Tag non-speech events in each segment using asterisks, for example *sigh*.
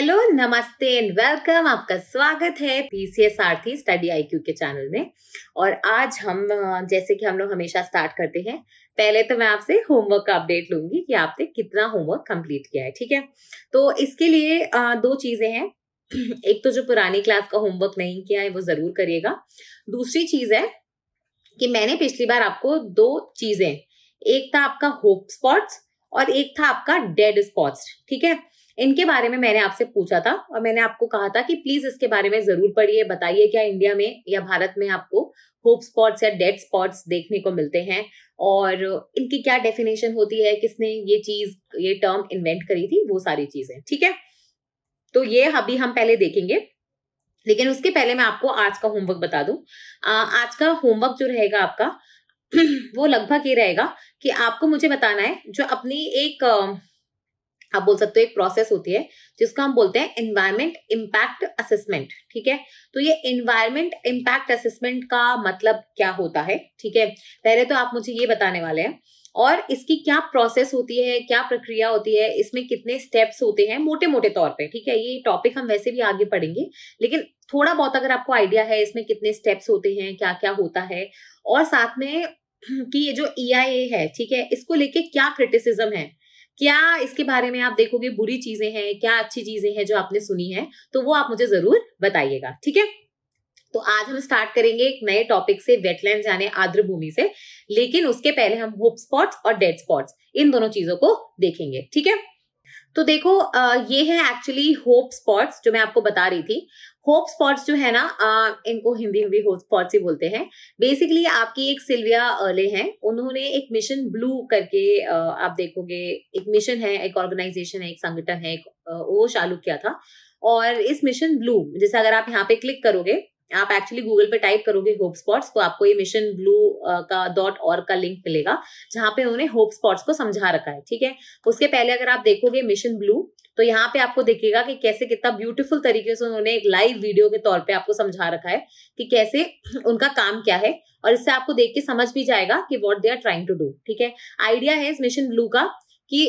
hello नमस्ते and welcome आपका स्वागत है पीसीएस आरती स्टडी आईक्यू के चैनल में और आज हम जैसे कि हम लोग हमेशा स्टार्ट करते हैं पहले तो मैं आपसे होमवर्क का अपडेट लूंगी कि आपने कितना होमवर्क कंप्लीट किया है ठीक है तो इसके लिए दो चीजें हैं एक तो जो पुरानी क्लास का होमवर्क नहीं किया है वो जरूर करिएगा दूसरी चीज है कि मैंने पिछली बार आपको दो चीजें एक था आपका होप स्पॉट्स और एक था आपका डेड स्पॉट्स ठीक है इनके बारे में मैंने आपसे पूछा था और मैंने आपको कहा था कि प्लीज इसके बारे में जरूर पढ़िए बताइए क्या इंडिया में या भारत में आपको होप स्पॉट्स या डेड स्पॉट्स देखने को मिलते हैं और इनकी क्या डेफिनेशन होती है किसने ये चीज ये टर्म इन्वेंट करी थी वो सारी चीजें ठीक है तो ये अभी हम पहले देखेंगे लेकिन उसके पहले मैं आपको आज का होमवर्क बता दूं आज का होमवर्क जो रहेगा आपका *clears throat* वो लगभग ये रहेगा कि आपको मुझे बताना है जो अपनी एक आप बोल सकते हो एक प्रोसेस होती है जिसको हम बोलते हैं एनवायरमेंट इम्पैक्ट असेसमेंट ठीक है तो ये एनवायरमेंट इम्पैक्ट असेसमेंट का मतलब क्या होता है ठीक है पहले तो आप मुझे ये बताने वाले हैं और इसकी क्या प्रोसेस होती है क्या प्रक्रिया होती है इसमें कितने स्टेप्स होते हैं मोटे मोटे तौर पे ठीक है ये टॉपिक हम वैसे भी आगे पढ़ेंगे लेकिन थोड़ा बहुत अगर आपको आइडिया है इसमें कितने स्टेप्स होते हैं क्या क्या होता है और साथ में कि ये जो ई e है ठीक है इसको लेके क्या क्रिटिसिज्म है क्या इसके बारे में आप देखोगे बुरी चीजें हैं क्या अच्छी चीजें हैं जो आपने सुनी है तो वो आप मुझे जरूर बताइएगा ठीक है तो आज हम स्टार्ट करेंगे एक नए टॉपिक से वेटलैंड जाने आर्द्र भूमि से लेकिन उसके पहले हम होप स्पॉट्स और डेड स्पॉट्स इन दोनों चीजों को देखेंगे ठीक है तो देखो ये है एक्चुअली होप स्पॉट्स जो मैं आपको बता रही थी होप स्पॉट्स जो है ना इनको हिंदी में भी होप स्पॉट्स ही बोलते हैं बेसिकली आपकी एक सिल्विया अर्ले हैं उन्होंने एक मिशन ब्लू करके आप देखोगे एक मिशन है एक ऑर्गेनाइजेशन है एक संगठन है एक वो चालू किया था और इस मिशन ब्लू जैसे अगर आप यहाँ पे क्लिक करोगे आप एक्चुअली गूगल पे टाइप करोगे होप स्पॉट्स तो आपको ये मिशन ब्लू का डॉट और का लिंक मिलेगा जहां पे उन्होंने होप स्पॉट्स को समझा रखा है ठीक है उसके पहले अगर आप देखोगे मिशन ब्लू तो यहाँ पे आपको देखेगा कि कैसे कितना ब्यूटीफुल तरीके से उन्होंने एक लाइव वीडियो के तौर पे आपको समझा रखा है कि कैसे उनका काम क्या है और इससे आपको देख के समझ भी जाएगा कि what they are trying to do ठीक है आइडिया है इस मिशन ब्लू का कि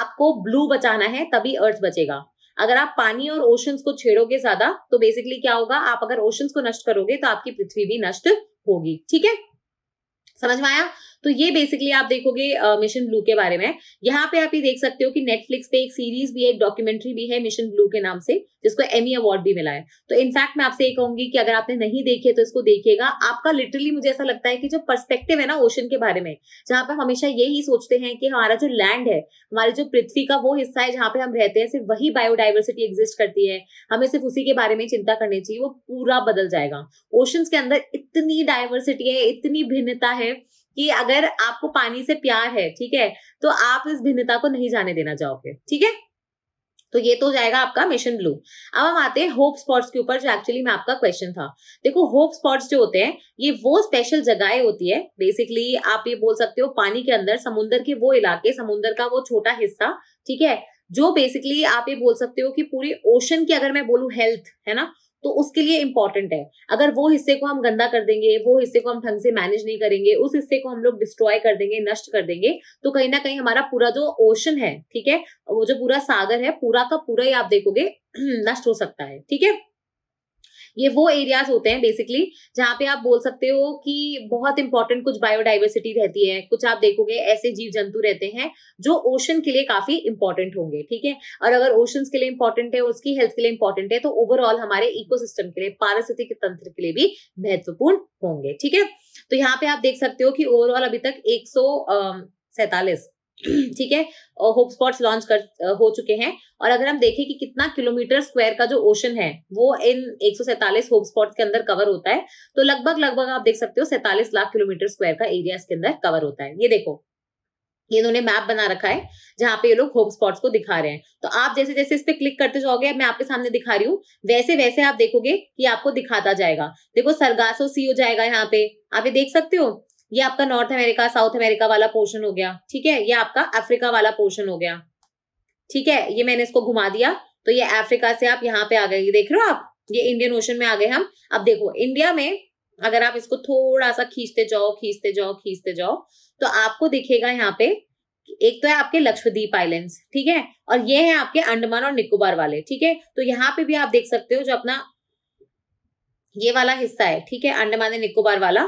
आपको ब्लू बचाना है तभी अर्थ बचेगा अगर आप पानी और ओशंस को छेड़ोगे ज्यादा तो बेसिकली क्या होगा आप अगर ओशंस को नष्ट करोगे तो आपकी पृथ्वी भी नष्ट होगी ठीक है समझ में आया तो ये बेसिकली आप देखोगे मिशन ब्लू के बारे में यहाँ पे आप ये देख सकते हो कि नेटफ्लिक्स पे एक सीरीज भी है एक डॉक्यूमेंट्री भी है मिशन ब्लू के नाम से जिसको एमी अवार्ड भी मिला है तो इनफैक्ट मैं आपसे ये कहूंगी कि अगर आपने नहीं देखी है तो इसको देखिएगा आपका लिटरली मुझे ऐसा लगता है कि जो परस्पेक्टिव है ना ओशन के बारे में जहां पर हम हमेशा यही सोचते हैं कि हमारा जो लैंड है हमारे जो पृथ्वी का वो हिस्सा है जहां पर हम रहते हैं सिर्फ वही बायोडाइवर्सिटी एग्जिस्ट करती है हमें सिर्फ उसी के बारे में चिंता करनी चाहिए वो पूरा बदल जाएगा ओशन के अंदर इतनी डाइवर्सिटी है इतनी भिन्नता है कि अगर आपको पानी से प्यार है ठीक है तो आप इस भिन्नता को नहीं जाने देना चाहोगे ठीक है तो ये तो जाएगा आपका मिशन ब्लू अब हम आते हैं होप स्पॉट्स के ऊपर जो एक्चुअली में आपका क्वेश्चन था देखो होप स्पॉट्स जो होते हैं ये वो स्पेशल जगहें होती है बेसिकली आप ये बोल सकते हो पानी के अंदर समुन्दर के वो इलाके समुन्दर का वो छोटा हिस्सा ठीक है जो बेसिकली आप ये बोल सकते हो कि पूरे ओशन की अगर मैं बोलूँ हेल्थ है ना तो उसके लिए इंपॉर्टेंट है अगर वो हिस्से को हम गंदा कर देंगे वो हिस्से को हम ढंग से मैनेज नहीं करेंगे उस हिस्से को हम लोग डिस्ट्रॉय कर देंगे नष्ट कर देंगे तो कहीं ना कहीं हमारा पूरा जो ओशन है ठीक है वो जो पूरा सागर है पूरा का पूरा ही आप देखोगे *clears throat* नष्ट हो सकता है ठीक है ये वो एरियाज होते हैं बेसिकली जहाँ पे आप बोल सकते हो कि बहुत इंपॉर्टेंट कुछ बायोडाइवर्सिटी रहती है कुछ आप देखोगे ऐसे जीव जंतु रहते हैं जो ओशन के लिए काफी इंपॉर्टेंट होंगे ठीक है और अगर ओशन के लिए इंपॉर्टेंट है उसकी हेल्थ के लिए इंपॉर्टेंट है तो ओवरऑल हमारे इको के लिए पारिस्थितिक तंत्र के लिए भी महत्वपूर्ण होंगे ठीक है तो यहाँ पे आप देख सकते हो कि ओवरऑल अभी तक एक सौ सैतालीस *clears throat* ठीक है होप स्पॉट्स लॉन्च कर हो चुके हैं और अगर हम देखें कि कितना किलोमीटर स्क्वायर का जो ओशन है वो इन एक होप स्पॉट्स के अंदर कवर होता है तो लगभग लगभग आप देख सकते हो सैतालीस लाख किलोमीटर स्क्वायर का एरिया इसके अंदर कवर होता है ये देखो ये इन्होंने मैप बना रखा है जहां पे ये लोग होप स्पॉट्स को दिखा रहे हैं तो आप जैसे जैसे इस पे क्लिक करते जाओगे मैं आपके सामने दिखा रही हूँ वैसे वैसे आप देखोगे कि आपको दिखाता जाएगा देखो सरगासो सी हो जाएगा यहाँ पे आप ये देख सकते हो ये आपका नॉर्थ अमेरिका साउथ अमेरिका वाला पोर्शन हो गया ठीक है ये आपका अफ्रीका वाला पोर्शन हो गया ठीक है ये मैंने इसको घुमा दिया तो ये अफ्रीका से आप यहाँ पे आ गए ये देख रहे हो आप ये इंडियन ओशन में आ गए हम अब देखो इंडिया में अगर आप इसको थोड़ा सा खींचते जाओ खींचते जाओ खींचते जाओ तो आपको दिखेगा यहाँ पे एक तो है आपके लक्षद्वीप आइलैंड्स ठीक है और ये है आपके अंडमान और निकोबार वाले ठीक है तो यहाँ पे भी आप देख सकते हो जो अपना ये वाला हिस्सा है ठीक है अंडमान एंड निकोबार वाला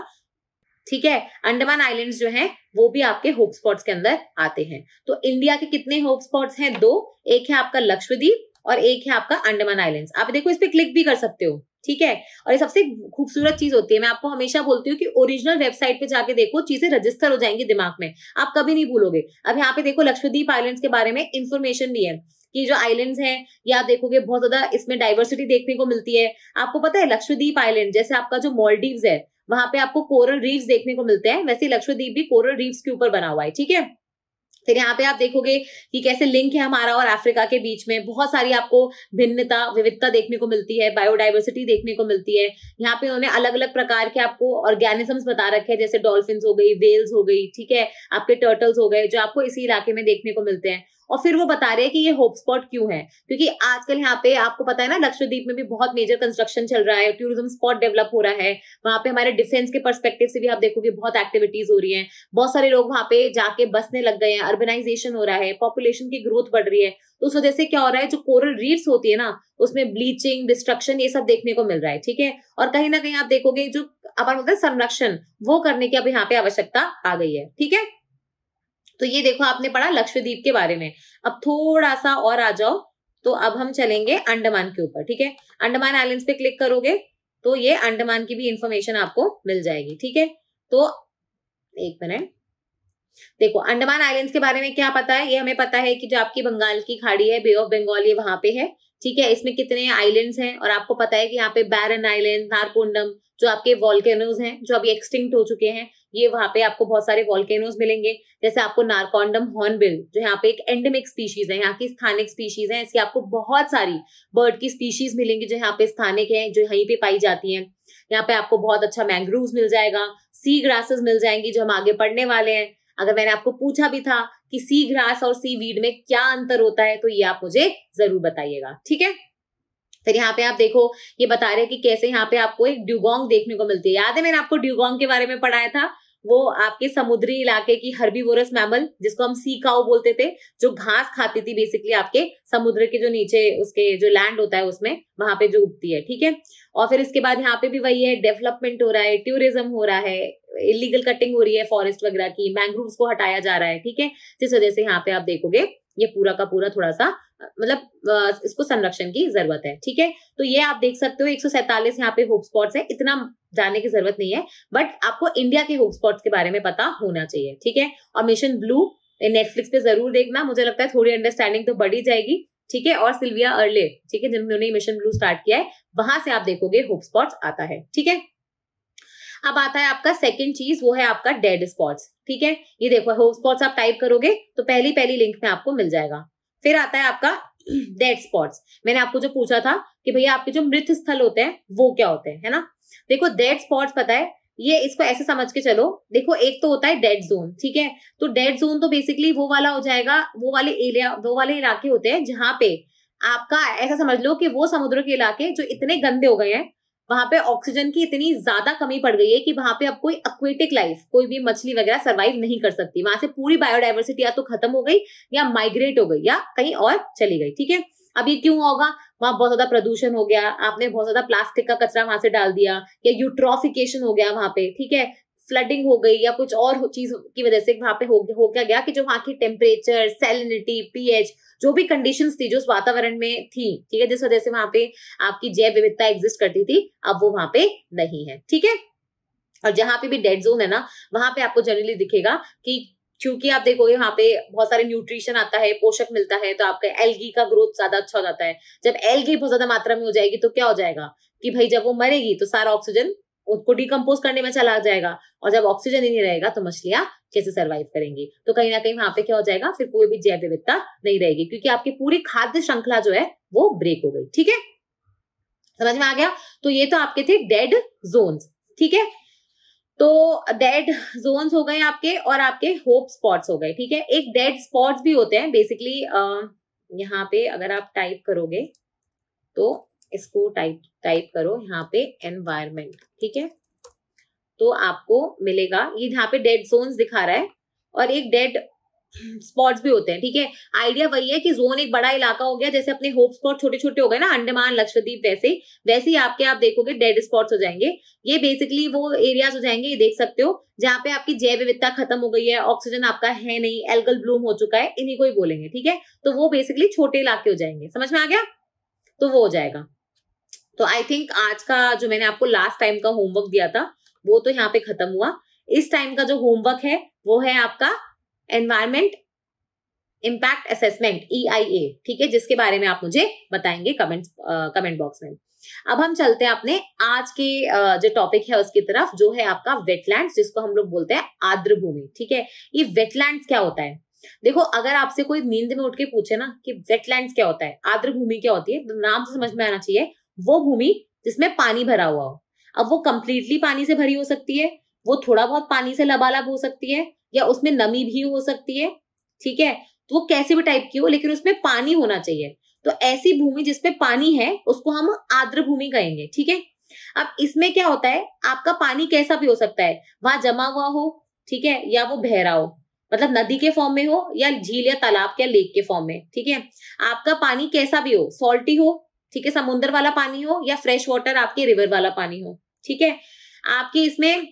ठीक है अंडमान आइलैंड्स जो हैं वो भी आपके होप स्पॉट्स के अंदर आते हैं तो इंडिया के कितने होप स्पॉट्स हैं दो एक है आपका लक्षद्वीप और एक है आपका अंडमान आइलैंड्स आप देखो इस पर क्लिक भी कर सकते हो ठीक है और ये सबसे खूबसूरत चीज होती है मैं आपको हमेशा बोलती हूँ कि ओरिजिनल वेबसाइट पे जाके देखो चीजें रजिस्टर हो जाएंगी दिमाग में आप कभी नहीं भूलोगे अब यहाँ पे देखो लक्षद्वीप आइलैंड्स के बारे में इन्फॉर्मेशन भी है कि जो आइलैंड्स हैं या देखोगे बहुत ज्यादा इसमें डाइवर्सिटी देखने को मिलती है आपको पता है लक्षद्वीप आइलैंड जैसे आपका जो मॉलडीव है वहां पे आपको कोरल रीव्स देखने को मिलते हैं वैसे लक्षद्वीप भी कोरल रीव्स के ऊपर बना हुआ है ठीक है फिर यहाँ पे आप देखोगे कि कैसे लिंक है हमारा और अफ्रीका के बीच में बहुत सारी आपको भिन्नता विविधता देखने को मिलती है बायोडाइवर्सिटी देखने को मिलती है यहाँ पे उन्होंने अलग अलग प्रकार के आपको ऑर्गेनिजम्स बता रखे हैं जैसे डॉल्फिन हो गई वेल्स हो गई ठीक है आपके टर्टल्स हो गए जो आपको इसी इलाके में देखने को मिलते हैं और फिर वो बता रहे हैं कि ये होप स्पॉट क्यों है क्योंकि आजकल यहाँ पे आपको पता है ना लक्षद्वीप में भी बहुत मेजर कंस्ट्रक्शन चल रहा है टूरिज्म स्पॉट डेवलप हो रहा है वहां पे हमारे डिफेंस के परस्पेक्टिव से भी आप देखोगे बहुत एक्टिविटीज हो रही है बहुत सारे लोग वहां पे जाके बसने लग गए हैं अर्बनाइजेशन हो रहा है पॉपुलेशन की ग्रोथ बढ़ रही है तो उस वजह से क्या हो रहा है जो कोरल रीफ्स होती है ना उसमें ब्लीचिंग डिस्ट्रक्शन ये सब देखने को मिल रहा है ठीक है और कहीं ना कहीं आप देखोगे जो अपन बोलते हैं संरक्षण वो करने की अब यहाँ पे आवश्यकता आ गई है ठीक है तो ये देखो आपने पढ़ा लक्षद्वीप के बारे में अब थोड़ा सा और आ जाओ तो अब हम चलेंगे अंडमान के ऊपर ठीक है अंडमान आइलैंड पे क्लिक करोगे तो ये अंडमान की भी इंफॉर्मेशन आपको मिल जाएगी ठीक है तो एक मिनट देखो अंडमान आइलैंड्स के बारे में क्या पता है ये हमें पता है कि जो आपकी बंगाल की खाड़ी है बे ऑफ बंगाल ये वहां पे है ठीक है इसमें कितने आइलैंड्स हैं और आपको पता है कि यहाँ पे बैरन आइलैंड नारकोंडम जो आपके वॉल्केनोज हैं जो अभी एक्सटिंक्ट हो चुके हैं ये वहाँ पे आपको बहुत सारे वॉल्केनोज मिलेंगे जैसे आपको नारकोंडम हॉर्नबिल जो यहाँ पे एक एंडेमिक स्पीशीज है यहाँ की स्थानिक स्पीशीज है ऐसी आपको बहुत सारी बर्ड की स्पीशीज मिलेंगी जो यहाँ पे स्थानिक है जो यहीं पे पाई जाती है यहाँ पे आपको बहुत अच्छा मैंग्रोव मिल जाएगा सी ग्रासेस मिल जाएंगी जो हम आगे पढ़ने वाले हैं अगर मैंने आपको पूछा भी था कि सी ग्रास और सी वीड में क्या अंतर होता है तो ये आप मुझे जरूर बताइएगा ठीक है फिर यहाँ पे आप देखो ये बता रहे हैं कि कैसे यहाँ पे आपको एक ड्यूगोंग देखने को मिलती है याद है मैंने आपको ड्यूगोंग के बारे में पढ़ाया था वो आपके समुद्री इलाके की हर्बीवोरस मैमल जिसको हम सी काउ बोलते थे जो घास खाती थी बेसिकली आपके समुद्र के जो नीचे उसके जो लैंड होता है उसमें वहां पे जो उगती है ठीक है और फिर इसके बाद यहाँ पे भी वही है डेवलपमेंट हो रहा है टूरिज्म हो रहा है इलीगल कटिंग हो रही है फॉरेस्ट वगैरह की मैंग्रोव को हटाया जा रहा है ठीक है जिस वजह से यहाँ पे आप देखोगे ये पूरा का पूरा थोड़ा सा मतलब इसको संरक्षण की जरूरत है ठीक है तो ये आप देख सकते हो एक सौ सैतालीस यहाँ पे होप स्पॉट्स है इतना जाने की जरूरत नहीं है बट आपको इंडिया के होप स्पॉट्स के बारे में पता होना चाहिए ठीक है और मिशन ब्लू नेटफ्लिक्स पे जरूर देखना मुझे लगता है थोड़ी अंडरस्टैंडिंग तो बढ़ी जाएगी ठीक है और सिल्विया अर्ले ठीक है जिन्होंने मिशन ब्लू स्टार्ट किया है वहां से आप देखोगे होप स्पॉट आता है ठीक है अब आता है आपका सेकंड चीज वो है आपका डेड स्पॉट्स ठीक है ये देखो होम स्पॉट्स आप टाइप करोगे तो पहली पहली लिंक में आपको मिल जाएगा फिर आता है आपका डेड *clears throat* स्पॉट्स मैंने आपको जो पूछा था कि भैया आपके जो मृत स्थल होते हैं वो क्या होते हैं है ना देखो डेड स्पॉट्स पता है ये इसको ऐसे समझ के चलो देखो एक तो होता है डेड जोन ठीक है तो डेड जोन तो बेसिकली वो वाला हो जाएगा वो वाले एरिया वो वाले इलाके होते हैं जहां पे आपका ऐसा समझ लो कि वो समुद्र के इलाके जो इतने गंदे हो गए हैं वहां पे ऑक्सीजन की इतनी ज्यादा कमी पड़ गई है कि वहां पे अब कोई अक्वेटिक लाइफ कोई भी मछली वगैरह सरवाइव नहीं कर सकती वहां से पूरी बायोडाइवर्सिटी या तो खत्म हो गई या माइग्रेट हो गई या कहीं और चली गई ठीक है अब ये क्यों होगा वहां बहुत ज्यादा प्रदूषण हो गया आपने बहुत ज्यादा प्लास्टिक का कचरा वहां से डाल दिया या यूट्रोफिकेशन हो गया वहां पे ठीक है फ्लडिंग हो गई या कुछ और चीज की वजह से वहां पे हो, हो क्या गया कि जो वहां की टेम्परेचर सेलिनिटी पीएच जो भी कंडीशन थी जो उस वातावरण में थी ठीक है जिस वजह से वहां पे आपकी जैव विविधता एग्जिस्ट करती थी अब वो वहां पे नहीं है ठीक है और जहां पे भी डेड जोन है ना वहां पे आपको जनरली दिखेगा कि क्योंकि आप देखोगे वहां पे बहुत सारे न्यूट्रिशन आता है पोषक मिलता है तो आपका एलगी का ग्रोथ ज्यादा अच्छा हो जाता है जब एलगी बहुत ज्यादा मात्रा में हो जाएगी तो क्या हो जाएगा कि भाई जब वो मरेगी तो सारा ऑक्सीजन उसको डिकम्पोज करने में चला जाएगा और जब ऑक्सीजन ही नहीं रहेगा तो मछलियां कैसे सर्वाइव करेंगी तो कहीं ना कहीं वहां पे क्या हो जाएगा फिर कोई भी जैव विविधता नहीं रहेगी क्योंकि आपकी पूरी खाद्य श्रृंखला जो है वो ब्रेक हो गई ठीक है समझ में आ गया तो ये तो आपके थे डेड जोन्स ठीक है तो डेड जोन्स हो गए आपके और आपके होप स्पॉट्स हो गए ठीक है एक डेड स्पॉट्स भी होते हैं बेसिकली यहाँ पे अगर आप टाइप करोगे तो इसको टाइप टाइप करो यहाँ पे एनवायरमेंट ठीक है तो आपको मिलेगा ये यहाँ पे डेड जोन दिखा रहा है और एक डेड स्पॉट्स भी होते हैं ठीक है आइडिया वही है कि जोन एक बड़ा इलाका हो गया जैसे अपने होप स्पॉट छोटे छोटे हो गए ना अंडमान लक्षद्वीप वैसे वैसे ही आपके आप देखोगे डेड स्पॉट्स हो जाएंगे ये बेसिकली वो एरियाज हो जाएंगे ये देख सकते हो जहाँ पे आपकी जैव विविधता खत्म हो गई है ऑक्सीजन आपका है नहीं एल्गल ब्लूम हो चुका है इन्हीं को ही बोलेंगे ठीक है तो वो बेसिकली छोटे इलाके हो जाएंगे समझ में आ गया तो वो हो जाएगा तो आई थिंक आज का जो मैंने आपको लास्ट टाइम का होमवर्क दिया था वो तो यहाँ पे खत्म हुआ इस टाइम का जो होमवर्क है वो है आपका एनवायरमेंट इम्पैक्ट असेसमेंट ई ठीक है जिसके बारे में आप मुझे बताएंगे कमेंट कमेंट बॉक्स में अब हम चलते हैं अपने आज के जो टॉपिक है उसकी तरफ जो है आपका वेटलैंड जिसको हम लोग बोलते हैं आर्द्र भूमि ठीक है ये वेटलैंड क्या होता है देखो अगर आपसे कोई नींद में उठ के पूछे ना कि वेटलैंड क्या होता है आर्द्र भूमि क्या होती है तो नाम से तो समझ में आना चाहिए वो भूमि जिसमें पानी भरा हुआ हो अब वो कंप्लीटली पानी से भरी हो सकती है वो थोड़ा बहुत पानी से लबालब हो सकती है या उसमें नमी भी हो सकती है ठीक है तो वो कैसे भी टाइप की हो लेकिन उसमें पानी होना चाहिए तो ऐसी भूमि जिसपे पानी है उसको हम आर्द्र भूमि कहेंगे ठीक है अब इसमें क्या होता है आपका पानी कैसा भी हो सकता है वहां जमा हुआ हो ठीक है या वो बहरा हो मतलब नदी के फॉर्म में हो या झील या तालाब या लेक के फॉर्म में ठीक है आपका पानी कैसा भी हो सॉल्टी हो ठीक है समुन्द्र वाला पानी हो या फ्रेश वाटर आपके रिवर वाला पानी हो ठीक है आपके इसमें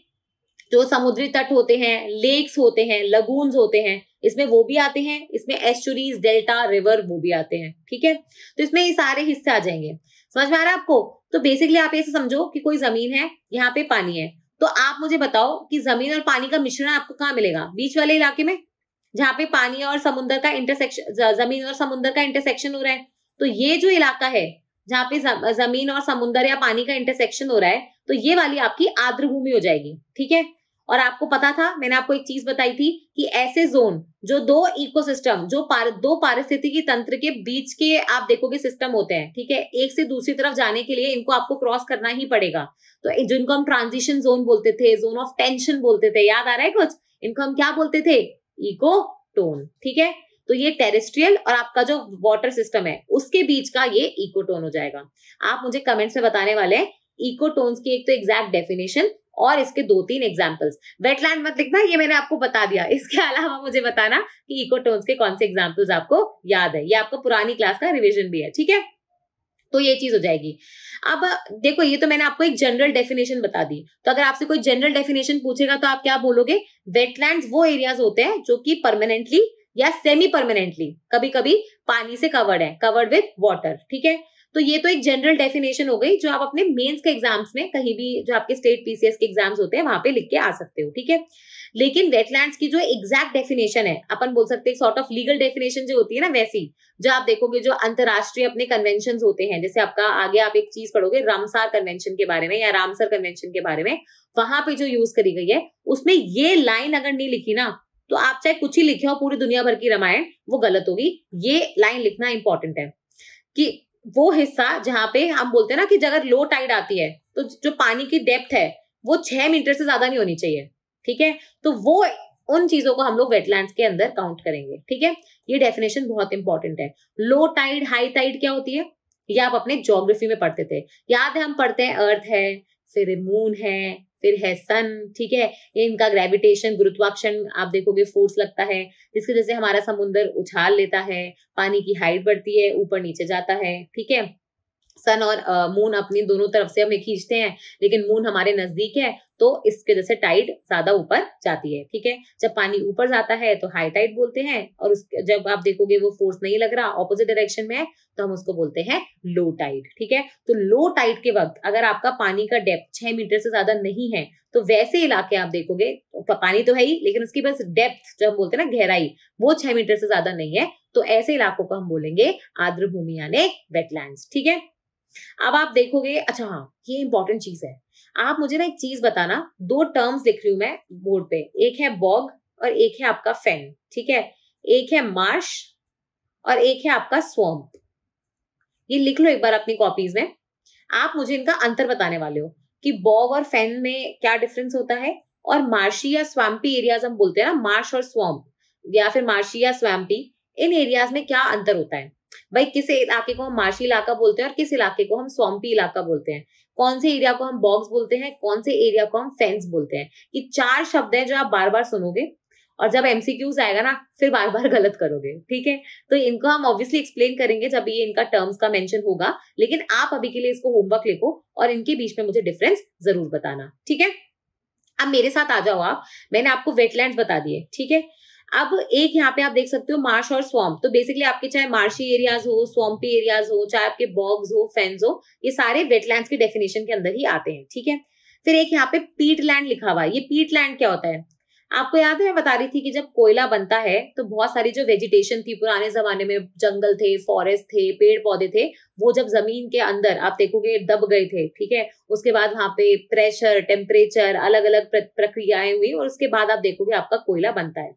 जो समुद्री तट होते हैं लेक्स होते हैं लगून होते हैं इसमें वो भी आते हैं इसमें एस्टुरीज डेल्टा रिवर वो भी आते हैं ठीक है तो इसमें ये सारे हिस्से आ जाएंगे समझ में आ रहा है आपको तो बेसिकली आप ऐसे समझो कि कोई जमीन है यहाँ पे पानी है तो आप मुझे बताओ कि जमीन और पानी का मिश्रण आपको कहाँ मिलेगा बीच वाले इलाके में जहाँ पे पानी और समुन्द्र का इंटरसेक्शन जमीन और समुन्द्र का इंटरसेक्शन हो रहा है तो ये जो इलाका है जहां पे जमीन और समुन्दर या पानी का इंटरसेक्शन हो रहा है तो ये वाली आपकी आर्द्र भूमि हो जाएगी ठीक है और आपको पता था मैंने आपको एक चीज बताई थी कि ऐसे जोन जो दो इकोसिस्टम जो पार, दो पारिस्थितिकी तंत्र के बीच के आप देखोगे सिस्टम होते हैं ठीक है एक से दूसरी तरफ जाने के लिए इनको आपको क्रॉस करना ही पड़ेगा तो जिनको हम ट्रांजिशन जोन बोलते थे जोन ऑफ टेंशन बोलते थे याद आ रहा है कुछ इनको हम क्या बोलते थे इको टोन ठीक है तो ये टेरेस्ट्रियल और आपका जो वाटर सिस्टम है उसके बीच का ये इकोटोन हो जाएगा आप मुझे कमेंट्स में बताने वाले हैं इकोटोन्स की एक तो एग्जैक्ट डेफिनेशन और इसके दो तीन एग्जाम्पल्स वेटलैंड मत लिखना ये मैंने आपको बता दिया इसके अलावा मुझे बताना कि इकोटोन्स के कौन से एग्जाम्पल्स आपको याद है ये आपका पुरानी क्लास का रिविजन भी है ठीक है तो ये चीज हो जाएगी अब देखो ये तो मैंने आपको एक जनरल डेफिनेशन बता दी तो अगर आपसे कोई जनरल डेफिनेशन पूछेगा तो आप क्या बोलोगे वेटलैंड वो एरियाज होते हैं जो कि परमानेंटली या सेमी परमानेंटली कभी कभी पानी से कवर्ड है कवर्ड विथ वॉटर ठीक है तो ये तो एक जनरल डेफिनेशन हो गई जो आप अपने मेंस के एग्जाम्स में कहीं भी जो आपके स्टेट पीसीएस के एग्जाम्स होते हैं वहां पे लिख के आ सकते हो ठीक है लेकिन वेटलैंड्स की जो एग्जैक्ट डेफिनेशन है अपन बोल सकते हैं सॉर्ट ऑफ लीगल डेफिनेशन जो होती है ना वैसी जो आप देखोगे जो अंतर्राष्ट्रीय अपने कन्वेंशन होते हैं जैसे आपका आगे आप एक चीज पढ़ोगे रामसार कन्वेंशन के बारे में या रामसर कन्वेंशन के बारे में वहां पे जो यूज करी गई है उसमें ये लाइन अगर नहीं लिखी ना तो आप चाहे कुछ ही लिखे हो पूरी दुनिया भर की रामायण वो गलत होगी ये लाइन लिखना इंपॉर्टेंट है कि वो हिस्सा जहां पे हम बोलते हैं ना कि अगर लो टाइड आती है तो जो पानी की डेप्थ है वो छह मीटर से ज्यादा नहीं होनी चाहिए ठीक है तो वो उन चीजों को हम लोग वेटलैंड के अंदर काउंट करेंगे ठीक है ये डेफिनेशन बहुत इंपॉर्टेंट है लो टाइड हाई टाइड क्या होती है ये आप अपने ज्योग्राफी में पढ़ते थे याद है हम पढ़ते हैं अर्थ है फिर मून है फिर है सन ठीक है इनका ग्रेविटेशन गुरुत्वाक्षण आप देखोगे फोर्स लगता है जिसकी वजह से हमारा समुन्द्र उछाल लेता है पानी की हाइट बढ़ती है ऊपर नीचे जाता है ठीक है सन और मून अपनी दोनों तरफ से हमें खींचते हैं लेकिन मून हमारे नजदीक है तो इसके वजह से टाइड ज्यादा ऊपर जाती है ठीक है जब पानी ऊपर जाता है तो हाई टाइड बोलते हैं और उस जब आप देखोगे वो फोर्स नहीं लग रहा ऑपोजिट डायरेक्शन में है तो हम उसको बोलते हैं लो टाइड ठीक है तो लो टाइड के वक्त अगर आपका पानी का डेप्थ छह मीटर से ज्यादा नहीं है तो वैसे इलाके आप देखोगे तो पानी तो है ही लेकिन उसकी बस डेप्थ जो हम बोलते हैं ना गहराई वो छह मीटर से ज्यादा नहीं है तो ऐसे इलाकों को हम बोलेंगे आर्द्र भूमि यानी वेटलैंड ठीक है अब आप देखोगे अच्छा हाँ ये इंपॉर्टेंट चीज है आप मुझे ना एक चीज बताना दो टर्म्स लिख रही हूं मैं बोर्ड पे एक है बॉग और एक है आपका फेन ठीक है एक है मार्श और एक है आपका स्वम्प ये लिख लो एक बार अपनी कॉपीज में आप मुझे इनका अंतर बताने वाले हो कि बॉग और फैन में क्या डिफरेंस होता है और मार्शी या स्वैम्पी एरियाज हम बोलते हैं ना मार्श और स्वम्प या फिर मार्शी या स्वैम्पी इन एरियाज में क्या अंतर होता है भाई किस इलाके को हम मार्शी इलाका बोलते हैं और किस इलाके को हम स्वम्पी इलाका बोलते हैं कौन से एरिया को हम बॉक्स बोलते हैं कौन से एरिया को हम फेंस बोलते हैं ये चार शब्द हैं जो आप बार बार सुनोगे और जब एमसीक्यूज आएगा ना फिर बार बार गलत करोगे ठीक है तो इनको हम ऑब्वियसली एक्सप्लेन करेंगे जब ये इनका टर्म्स का मेंशन होगा लेकिन आप अभी के लिए इसको होमवर्क लिखो और इनके बीच में मुझे डिफरेंस जरूर बताना ठीक है अब मेरे साथ आ जाओ आप मैंने आपको वेटलैंड बता दिए ठीक है अब एक यहाँ पे आप देख सकते हो मार्श और स्वाम्प तो बेसिकली आपके चाहे मार्शी एरियाज हो स्वाम्पी एरियाज हो चाहे आपके बॉग्स हो फेंस हो ये सारे वेटलैंड के डेफिनेशन के अंदर ही आते हैं ठीक है फिर एक यहाँ पे पीट लैंड लिखा हुआ है ये पीट लैंड क्या होता है आपको याद है मैं बता रही थी कि जब कोयला बनता है तो बहुत सारी जो वेजिटेशन थी पुराने जमाने में जंगल थे फॉरेस्ट थे पेड़ पौधे थे वो जब जमीन के अंदर आप देखोगे दब गए थे ठीक है उसके बाद वहां पे प्रेशर टेम्परेचर अलग अलग प्रक्रियाएं हुई और उसके बाद आप देखोगे आपका कोयला बनता है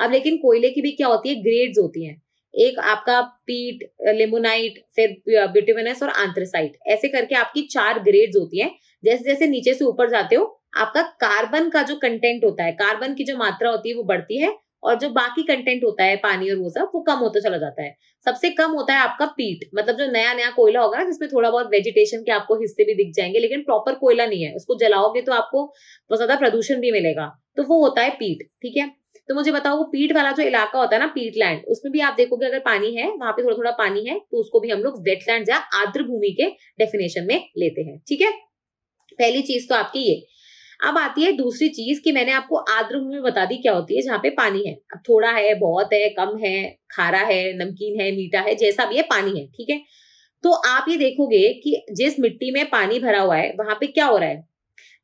अब लेकिन कोयले की भी क्या होती है ग्रेड्स होती हैं एक आपका पीट लेमोनाइट फिर ब्यूटिवनस और आंथ्रेसाइट ऐसे करके आपकी चार ग्रेड्स होती हैं जैसे जैसे नीचे से ऊपर जाते हो आपका कार्बन का जो कंटेंट होता है कार्बन की जो मात्रा होती है वो बढ़ती है और जो बाकी कंटेंट होता है पानी और वो सब वो कम होता चला जाता है सबसे कम होता है आपका पीट मतलब जो नया नया कोयला होगा ना जिसमें थोड़ा बहुत वेजिटेशन के आपको हिस्से भी दिख जाएंगे लेकिन प्रॉपर कोयला नहीं है उसको जलाओगे तो आपको बहुत ज्यादा प्रदूषण भी मिलेगा तो वो होता है पीट ठीक है तो मुझे बताओ वो पीट वाला जो इलाका होता है ना पीट लैंड उसमें भी आप देखोगे अगर पानी है वहां पे थोड़ा थोड़ा पानी है तो उसको भी हम लोग वेटलैंड या आर्द्र भूमि के डेफिनेशन में लेते हैं ठीक है पहली चीज तो आपकी ये अब आती है दूसरी चीज कि मैंने आपको आर्द्र भूमि बता दी क्या होती है जहां पे पानी है अब थोड़ा है बहुत है कम है खारा है नमकीन है मीठा है जैसा भी है पानी है ठीक है तो आप ये देखोगे कि जिस मिट्टी में पानी भरा हुआ है वहां पे क्या हो रहा है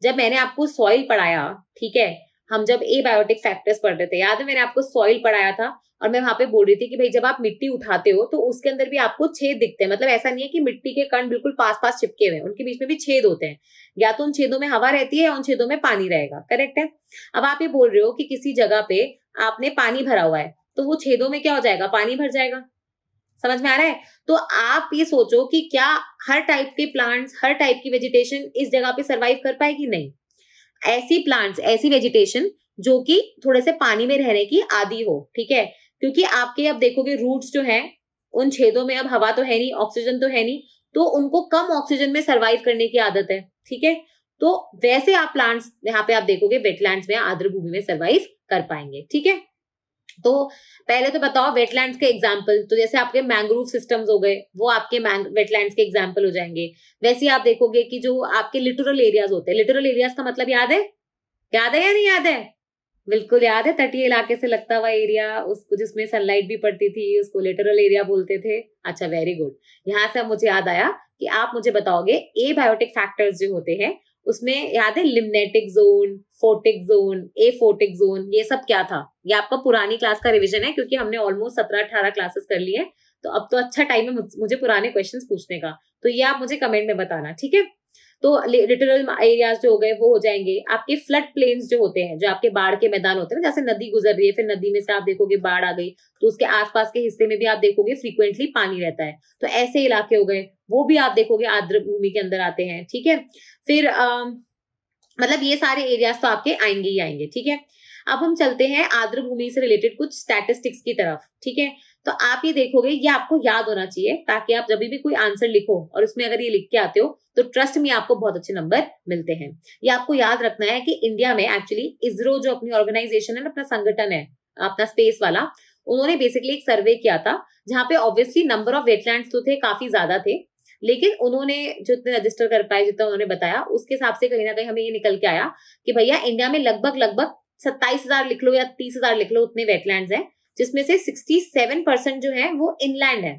जब मैंने आपको सॉइल पढ़ाया ठीक है हम जब ए बायोटिक फैक्टर्स पढ़ रहे थे याद है मैंने आपको सॉइल पढ़ाया था और मैं वहां पे बोल रही थी कि भाई जब आप मिट्टी उठाते हो तो उसके अंदर भी आपको छेद दिखते हैं मतलब ऐसा नहीं है कि मिट्टी के कण बिल्कुल पास पास चिपके हुए हैं उनके बीच में भी छेद होते हैं या तो उन छेदों में हवा रहती है या उन छेदों में पानी रहेगा करेक्ट है अब आप ये बोल रहे हो कि किसी जगह पे आपने पानी भरा हुआ है तो वो छेदों में क्या हो जाएगा पानी भर जाएगा समझ में आ रहा है तो आप ये सोचो कि क्या हर टाइप के प्लांट्स हर टाइप की वेजिटेशन इस जगह पे सरवाइव कर पाएगी नहीं ऐसी प्लांट्स ऐसी वेजिटेशन जो कि थोड़े से पानी में रहने की आदि हो ठीक है क्योंकि आपके अब देखोगे रूट्स जो है उन छेदों में अब हवा तो है नहीं ऑक्सीजन तो है नहीं तो उनको कम ऑक्सीजन में सर्वाइव करने की आदत है ठीक है तो वैसे आप प्लांट्स यहाँ पे आप देखोगे वेटलैंड्स में आर्द्र भूमि में सर्वाइव कर पाएंगे ठीक है तो पहले तो बताओ वेटलैंड्स के एग्जाम्पल तो जैसे आपके मैंग्रोव सिस्टम्स हो गए वो आपके वेटलैंड्स के एग्जाम्पल हो जाएंगे वैसे आप देखोगे कि जो आपके लिटरल एरियाज होते हैं लिटरल एरियाज का मतलब याद है याद है या नहीं याद है बिल्कुल याद है तटीय इलाके से लगता हुआ एरिया उसको जिसमें सनलाइट भी पड़ती थी उसको लिटरल एरिया बोलते थे अच्छा वेरी गुड यहाँ से मुझे याद आया कि आप मुझे बताओगे ए बायोटिक फैक्टर्स जो होते हैं उसमें याद है limnetic zone photic zone aphotic zone ये सब क्या था ये आपका पुरानी क्लास का रिविजन है क्योंकि हमने ऑलमोस्ट सत्रह अठारह क्लासेस कर है तो अब तो अच्छा टाइम है मुझे पुराने क्वेश्चन पूछने का तो ये आप मुझे कमेंट में बताना ठीक है तो लिटरल एरियाज जो हो गए वो हो जाएंगे आपके फ्लड प्लेन्स जो होते हैं जो आपके बाढ़ के मैदान होते हैं जैसे नदी गुजर रही है फिर नदी में से आप देखोगे बाढ़ आ गई तो उसके आसपास के हिस्से में भी आप देखोगे फ्रीक्वेंटली पानी रहता है तो ऐसे इलाके हो गए वो भी आप देखोगे आर्द्र भूमि के अंदर आते हैं ठीक है फिर आ, मतलब ये सारे एरियाज तो आपके आएंगे ही आएंगे ठीक है अब हम चलते हैं आर्द्र भूमि से रिलेटेड कुछ स्टैटिस्टिक्स की तरफ ठीक है तो आप ये देखोगे ये आपको याद होना चाहिए ताकि आप जब भी कोई आंसर लिखो और उसमें अगर ये लिख के आते हो तो ट्रस्ट में आपको बहुत अच्छे नंबर मिलते हैं ये आपको याद रखना है कि इंडिया में एक्चुअली इसरो जो अपनी ऑर्गेनाइजेशन है अपना संगठन है अपना स्पेस वाला उन्होंने बेसिकली एक सर्वे किया था जहां पे ऑब्वियसली नंबर ऑफ वेटलैंड्स तो थे काफी ज्यादा थे लेकिन उन्होंने जितने रजिस्टर कर पाए जितना उन्होंने बताया उसके हिसाब से कहीं ना कहीं हमें ये निकल के आया कि भैया इंडिया में लगभग लगभग सत्ताईस हजार लिख लो या तीस हजार लिख लो उतने वेटलैंड हैं जिसमें से सिक्सटी सेवन परसेंट जो है वो इनलैंड है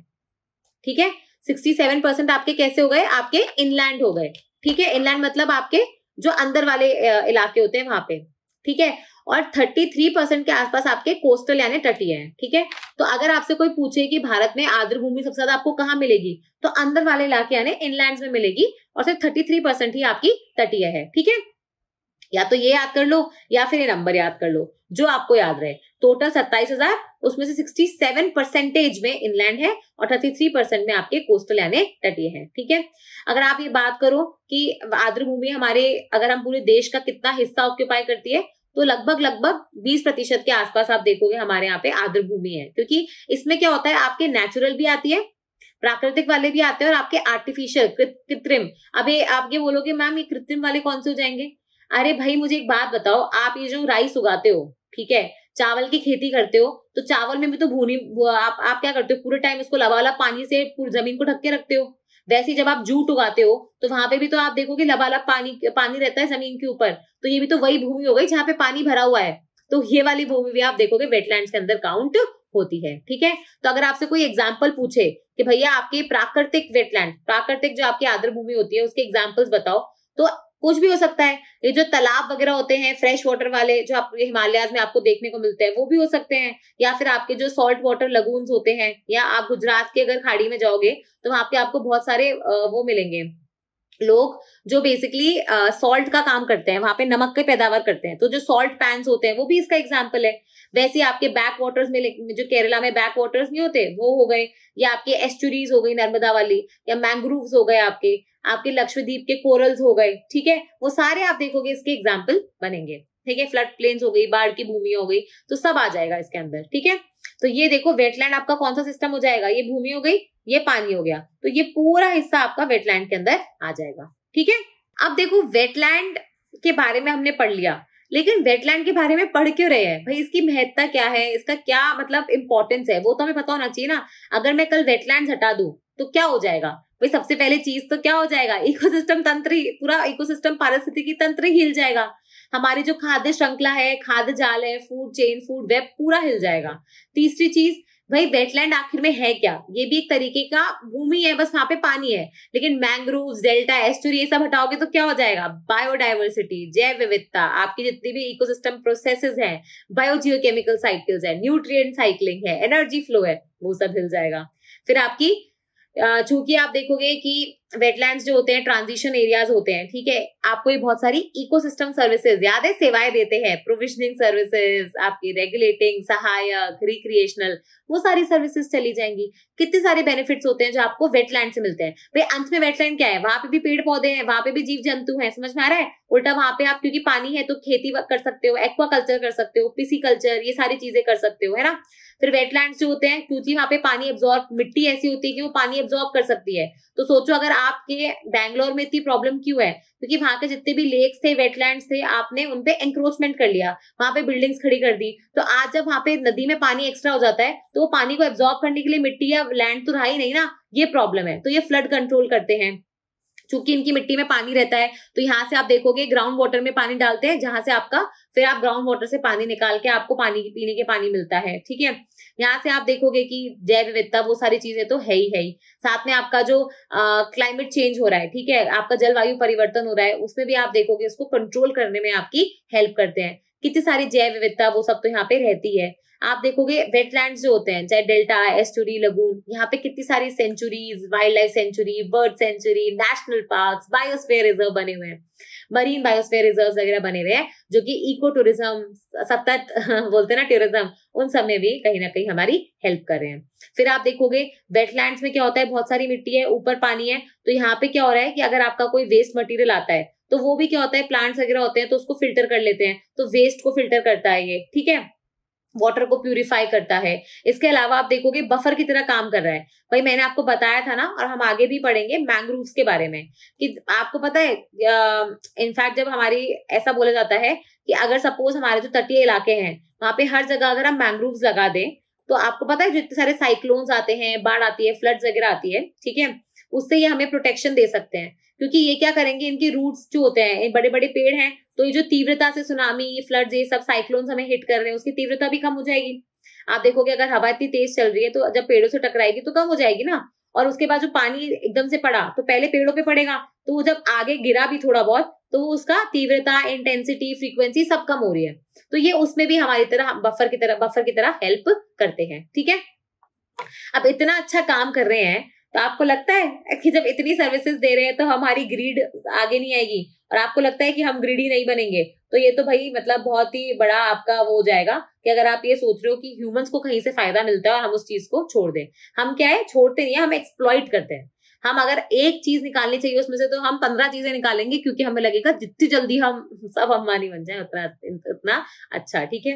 ठीक है सिक्सटी सेवन परसेंट आपके कैसे हो गए आपके इनलैंड हो गए ठीक है इनलैंड मतलब आपके जो अंदर वाले इलाके होते हैं वहां पे ठीक है और 33 परसेंट के आसपास आपके कोस्टल यानी तटीय है ठीक है तो अगर आपसे कोई पूछे कि भारत में आर्द्र भूमि सबसे ज्यादा आपको कहाँ मिलेगी तो अंदर वाले इलाके यानी इनलैंड में मिलेगी और सिर्फ थर्टी थ्री परसेंट ही आपकी तटीय है ठीक है या तो ये याद कर लो या फिर ये नंबर याद कर लो जो आपको याद रहे टोटल सत्ताईस हजार उसमें से सिक्सटी सेवन परसेंटेज में इनलैंड है और थर्टी थ्री परसेंट में आपके कोस्टल यानी तटीय है ठीक है अगर आप ये बात करो कि आर्द्र भूमि हमारे अगर हम पूरे देश का कितना हिस्सा ऑक्यूपाई करती है तो लगभग लगभग 20 प्रतिशत के आसपास आप देखोगे हमारे यहाँ पे आर्द्र भूमि है क्योंकि इसमें क्या होता है आपके नेचुरल भी आती है प्राकृतिक वाले भी आते हैं और आपके आर्टिफिशियल कृत्रिम अब ये आप ये बोलोगे मैम ये कृत्रिम वाले कौन से हो जाएंगे अरे भाई मुझे एक बात बताओ आप ये जो राइस उगाते हो ठीक है चावल की खेती करते हो तो चावल में भी तो भूनी आप आप क्या करते हो पूरे टाइम इसको लवाला पानी से पूरी जमीन को ढक के रखते हो वैसे जब आप जूट उगाते हो तो वहां पे भी तो आप देखोगे लबालब पानी पानी रहता है जमीन के ऊपर तो ये भी तो वही भूमि हो गई जहाँ पे पानी भरा हुआ है तो ये वाली भूमि भी आप देखोगे वेटलैंड के अंदर काउंट होती है ठीक है तो अगर आपसे कोई एग्जाम्पल पूछे कि भैया आपके प्राकृतिक वेटलैंड प्राकृतिक जो आपकी आर्द्र भूमि होती है उसके एग्जाम्पल्स बताओ तो कुछ भी हो सकता है ये जो तालाब वगैरह होते हैं फ्रेश वाटर वाले जो आप हिमालयाज में आपको देखने को मिलते हैं वो भी हो सकते हैं या फिर आपके जो सॉल्ट वाटर लगून होते हैं या आप गुजरात के अगर खाड़ी में जाओगे तो वहां पे आपको बहुत सारे वो मिलेंगे लोग जो बेसिकली सॉल्ट uh, का काम करते हैं वहां पे नमक के पैदावार करते हैं तो जो सॉल्ट पैंस होते हैं वो भी इसका एग्जाम्पल है वैसे आपके बैक वाटर्स में जो केरला में बैक वाटर्स नहीं होते वो हो गए या आपके एस्टुरीज हो गई नर्मदा वाली या मैंग्रोव्स हो गए आपके आपके लक्षद्वीप के कोरल्स हो गए ठीक है वो सारे आप देखोगे इसके एग्जाम्पल बनेंगे ठीक है फ्लड प्लेन्स हो गई बाढ़ की भूमि हो गई तो सब आ जाएगा इसके अंदर ठीक है तो ये देखो वेटलैंड आपका कौन सा सिस्टम हो जाएगा ये भूमि हो गई ये पानी हो गया तो ये पूरा हिस्सा आपका वेटलैंड के अंदर आ जाएगा ठीक है अब देखो वेटलैंड के बारे में हमने पढ़ लिया लेकिन वेटलैंड के बारे में पढ़ क्यों रहे हैं भाई इसकी महत्ता क्या है इसका क्या मतलब इंपॉर्टेंस है वो तो हमें पता होना चाहिए ना अगर मैं कल वेटलैंड हटा दू तो क्या हो जाएगा भाई सबसे पहले चीज तो क्या हो जाएगा इकोसिस्टम तंत्र पूरा इकोसिस्टम पारिस्थितिकी तंत्र हिल जाएगा हमारी जो खाद्य श्रृंखला है खाद्य जाल है फूड चेन फूड वेब पूरा हिल जाएगा तीसरी चीज भाई वेटलैंड आखिर में है क्या ये भी एक तरीके का भूमि है बस वहां पे पानी है लेकिन मैंग्रोव डेल्टा एस्टोरी ये सब हटाओगे तो क्या हो जाएगा बायोडाइवर्सिटी जैव विविधता आपकी जितनी भी इकोसिस्टम प्रोसेसेस हैं बायोजियोकेमिकल साइकिल्स है न्यूट्रिएंट साइकिलिंग है एनर्जी फ्लो है वो सब हिल जाएगा फिर आपकी चूंकि आप देखोगे कि वेटलैंड्स जो होते हैं ट्रांजिशन एरियाज होते हैं ठीक है आपको ये बहुत सारी इकोसिस्टम सर्विसेज याद है सेवाएं देते हैं प्रोविजनिंग सर्विसेज आपकी रेगुलेटिंग सहायक रिक्रिएशनल वो सारी सर्विसेज चली जाएंगी कितने सारे बेनिफिट्स होते हैं जो आपको वेटलैंड से मिलते हैं भाई अंत में वेटलैंड क्या है वहां पे भी पेड़ पौधे हैं वहां पे भी जीव जंतु हैं समझ में आ रहा है उल्टा वहां पे आप क्योंकि पानी है तो खेती कर सकते हो एक्वा कल्चर कर सकते हो पीसी कल्चर ये सारी चीजें कर सकते हो है ना फिर वेटलैंड जो होते हैं क्योंकि वहां पे पानी एब्जॉर्ब मिट्टी ऐसी होती है कि वो पानी एब्जॉर्ब कर सकती है तो सोचो अगर आपके बैंगलोर में इतनी प्रॉब्लम क्यों है क्योंकि वहां के जितने भी लेक्स थे वेटलैंड थे आपने उनपे एंक्रोचमेंट कर लिया वहां पे बिल्डिंग्स खड़ी कर दी तो आज जब वहां पे नदी में पानी एक्स्ट्रा हो जाता है तो वो पानी को एब्जॉर्ब करने के लिए मिट्टी या लैंड तो रहा ही नहीं ना ये प्रॉब्लम है तो ये फ्लड कंट्रोल करते हैं चूंकि इनकी मिट्टी में पानी रहता है तो यहाँ से आप देखोगे ग्राउंड वाटर में पानी डालते हैं जहां से आपका फिर आप ग्राउंड वाटर से पानी निकाल के आपको पानी पीने के पानी मिलता है ठीक है यहाँ से आप देखोगे कि जैव विविधता वो सारी चीजें तो है ही है ही साथ में आपका जो क्लाइमेट चेंज हो रहा है ठीक है आपका जलवायु परिवर्तन हो रहा है उसमें भी आप देखोगे उसको कंट्रोल करने में आपकी हेल्प करते हैं कितनी सारी जैव विविधता वो सब तो यहाँ पे रहती है आप देखोगे वेटलैंड जो होते हैं चाहे डेल्टा एस्टोरी लगून यहाँ पे कितनी सारी sanctuaries wildlife sanctuary bird sanctuary national park biosphere reserve बने हुए हैं मरीन बायोस्फेयर रिजर्व वगैरह बने हुए हैं जो कि इको टूरिज्म सतत *laughs* बोलते हैं ना टूरिज्म उन सब में भी कहीं ना कहीं हमारी हेल्प कर रहे हैं फिर आप देखोगे वेटलैंड में क्या होता है बहुत सारी मिट्टी है ऊपर पानी है तो यहाँ पे क्या हो रहा है कि अगर आपका कोई वेस्ट मटेरियल आता है तो वो भी क्या होता है प्लांट्स वगैरह होते हैं तो उसको फिल्टर कर लेते हैं तो वेस्ट को फिल्टर करता है ये ठीक है वाटर को प्यूरिफाई करता है इसके अलावा आप देखोगे बफर की तरह काम कर रहा है भाई मैंने आपको बताया था ना और हम आगे भी पढ़ेंगे मैंग्रोव्स के बारे में कि आपको पता है इनफैक्ट जब हमारी ऐसा बोला जाता है कि अगर सपोज हमारे जो तटीय इलाके हैं वहां पे हर जगह अगर हम मैंग्रोव्स लगा दें तो आपको पता है जो इतने सारे साइक्लोन्स आते हैं बाढ़ आती है फ्लड्स वगैरह आती है ठीक है उससे ये हमें प्रोटेक्शन दे सकते हैं क्योंकि ये क्या करेंगे इनके रूट्स जो होते हैं बड़े बड़े पेड़ हैं तो ये जो तीव्रता से सुनामी ये फ्लड ये सब साइक्लोन्स हमें हिट कर रहे हैं उसकी तीव्रता भी कम हो जाएगी आप देखोगे अगर हवा इतनी तेज चल रही है तो जब पेड़ों से टकराएगी तो कम हो जाएगी ना और उसके बाद जो पानी एकदम से पड़ा तो पहले पेड़ों पे पड़ेगा तो वो जब आगे गिरा भी थोड़ा बहुत तो उसका तीव्रता इंटेंसिटी फ्रीक्वेंसी सब कम हो रही है तो ये उसमें भी हमारी तरह बफर की तरह बफर की तरह हेल्प करते हैं ठीक है अब इतना अच्छा काम कर रहे हैं तो आपको लगता है कि जब इतनी सर्विसेज दे रहे हैं तो हमारी ग्रीड आगे नहीं आएगी और आपको लगता है कि हम ग्रीडी नहीं बनेंगे तो ये तो भाई मतलब बहुत ही बड़ा आपका वो हो जाएगा कि अगर आप ये सोच रहे हो कि ह्यूमंस को कहीं से फायदा मिलता है और हम उस चीज को छोड़ दें हम क्या है छोड़ते नहीं है हम एक्सप्लॉइट करते हैं हम अगर एक चीज निकालनी चाहिए उसमें से तो हम पंद्रह चीजें निकालेंगे क्योंकि हमें लगेगा जितनी जल्दी हम सब अम्बानी बन जाए उतना उतना अच्छा ठीक है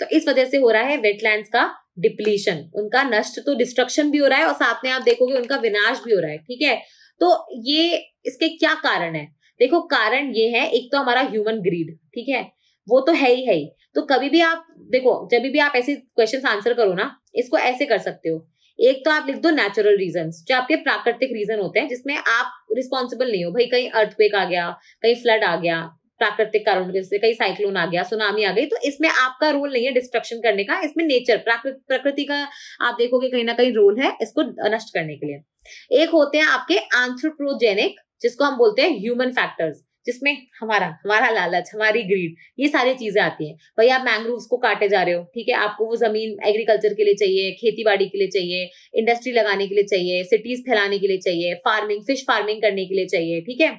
तो इस वजह से हो रहा है वेटलैंड का डिप्लीशन उनका नष्ट तो डिस्ट्रक्शन भी हो रहा है और साथ में आप देखोगे उनका विनाश भी हो रहा है ठीक है तो ये इसके क्या कारण है देखो कारण ये है एक तो हमारा ह्यूमन ग्रीड ठीक है वो तो है ही है ही तो कभी भी आप देखो जब भी आप ऐसे क्वेश्चन आंसर करो ना इसको ऐसे कर सकते हो एक तो आप लिख दो नेचुरल रीजन जो आपके प्राकृतिक रीजन होते हैं जिसमें आप रिस्पॉन्सिबल नहीं हो भाई कहीं अर्थक्वेक आ गया कहीं फ्लड आ गया प्राकृतिक कारण की से कहीं साइक्लोन आ गया सुनामी आ गई तो इसमें आपका रोल नहीं है डिस्ट्रक्शन करने का इसमें नेचर प्रकृति का आप देखोगे कहीं ना कहीं रोल है इसको नष्ट करने के लिए एक होते हैं आपके आंथ्रोप्रोजेनिक जिसको हम बोलते हैं ह्यूमन फैक्टर्स जिसमें हमारा हमारा लालच हमारी ग्रीड ये सारी चीजें आती हैं भाई आप मैंग्रोव्स को काटे जा रहे हो ठीक है आपको वो जमीन एग्रीकल्चर के लिए चाहिए खेती बाड़ी के लिए चाहिए इंडस्ट्री लगाने के लिए चाहिए सिटीज फैलाने के लिए चाहिए फार्मिंग फिश फार्मिंग करने के लिए चाहिए ठीक है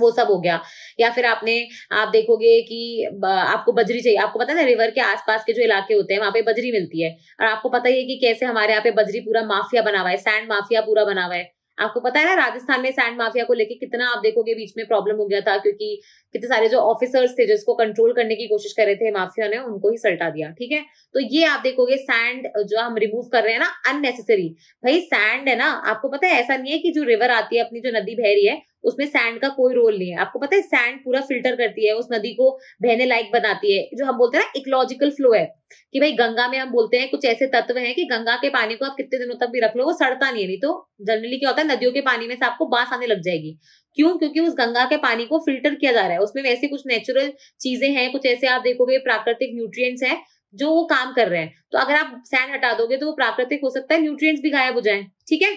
वो सब हो गया या फिर आपने आप देखोगे कि आपको बजरी चाहिए आपको पता है ना रिवर के आसपास के जो इलाके होते हैं वहां पे बजरी मिलती है और आपको पता ही है कि कैसे हमारे यहाँ पे बजरी पूरा माफिया बना हुआ है सैंड माफिया पूरा बना हुआ है आपको पता है ना राजस्थान में सैंड माफिया को लेके कितना आप देखोगे बीच में प्रॉब्लम हो गया था क्योंकि कितने सारे जो ऑफिसर्स थे जिसको कंट्रोल करने की कोशिश कर रहे थे माफिया ने उनको ही सल्टा दिया ठीक है तो ये आप देखोगे सैंड जो हम रिमूव कर रहे हैं ना अननेसेसरी भाई सैंड है ना आपको पता है ऐसा नहीं है कि जो रिवर आती है अपनी जो नदी बह रही है उसमें सैंड का कोई रोल नहीं है आपको पता है सैंड पूरा फिल्टर करती है उस नदी को बहने लायक बनाती है जो हम बोलते हैं ना इकोलॉजिकल फ्लो है कि भाई गंगा में हम बोलते हैं कुछ ऐसे तत्व हैं कि गंगा के पानी को आप कितने दिनों तक भी रख लो वो सड़ता नहीं है नहीं तो जनरली क्या होता है नदियों के पानी में से आपको बांस आने लग जाएगी क्यों क्योंकि उस गंगा के पानी को फिल्टर किया जा रहा है उसमें वैसे कुछ नेचुरल चीजें हैं कुछ ऐसे आप देखोगे प्राकृतिक न्यूट्रिएंट्स हैं जो वो काम कर रहे हैं तो अगर आप सैंड हटा दोगे तो वो प्राकृतिक हो सकता है न्यूट्रिएंट्स भी गायब हो जाए ठीक है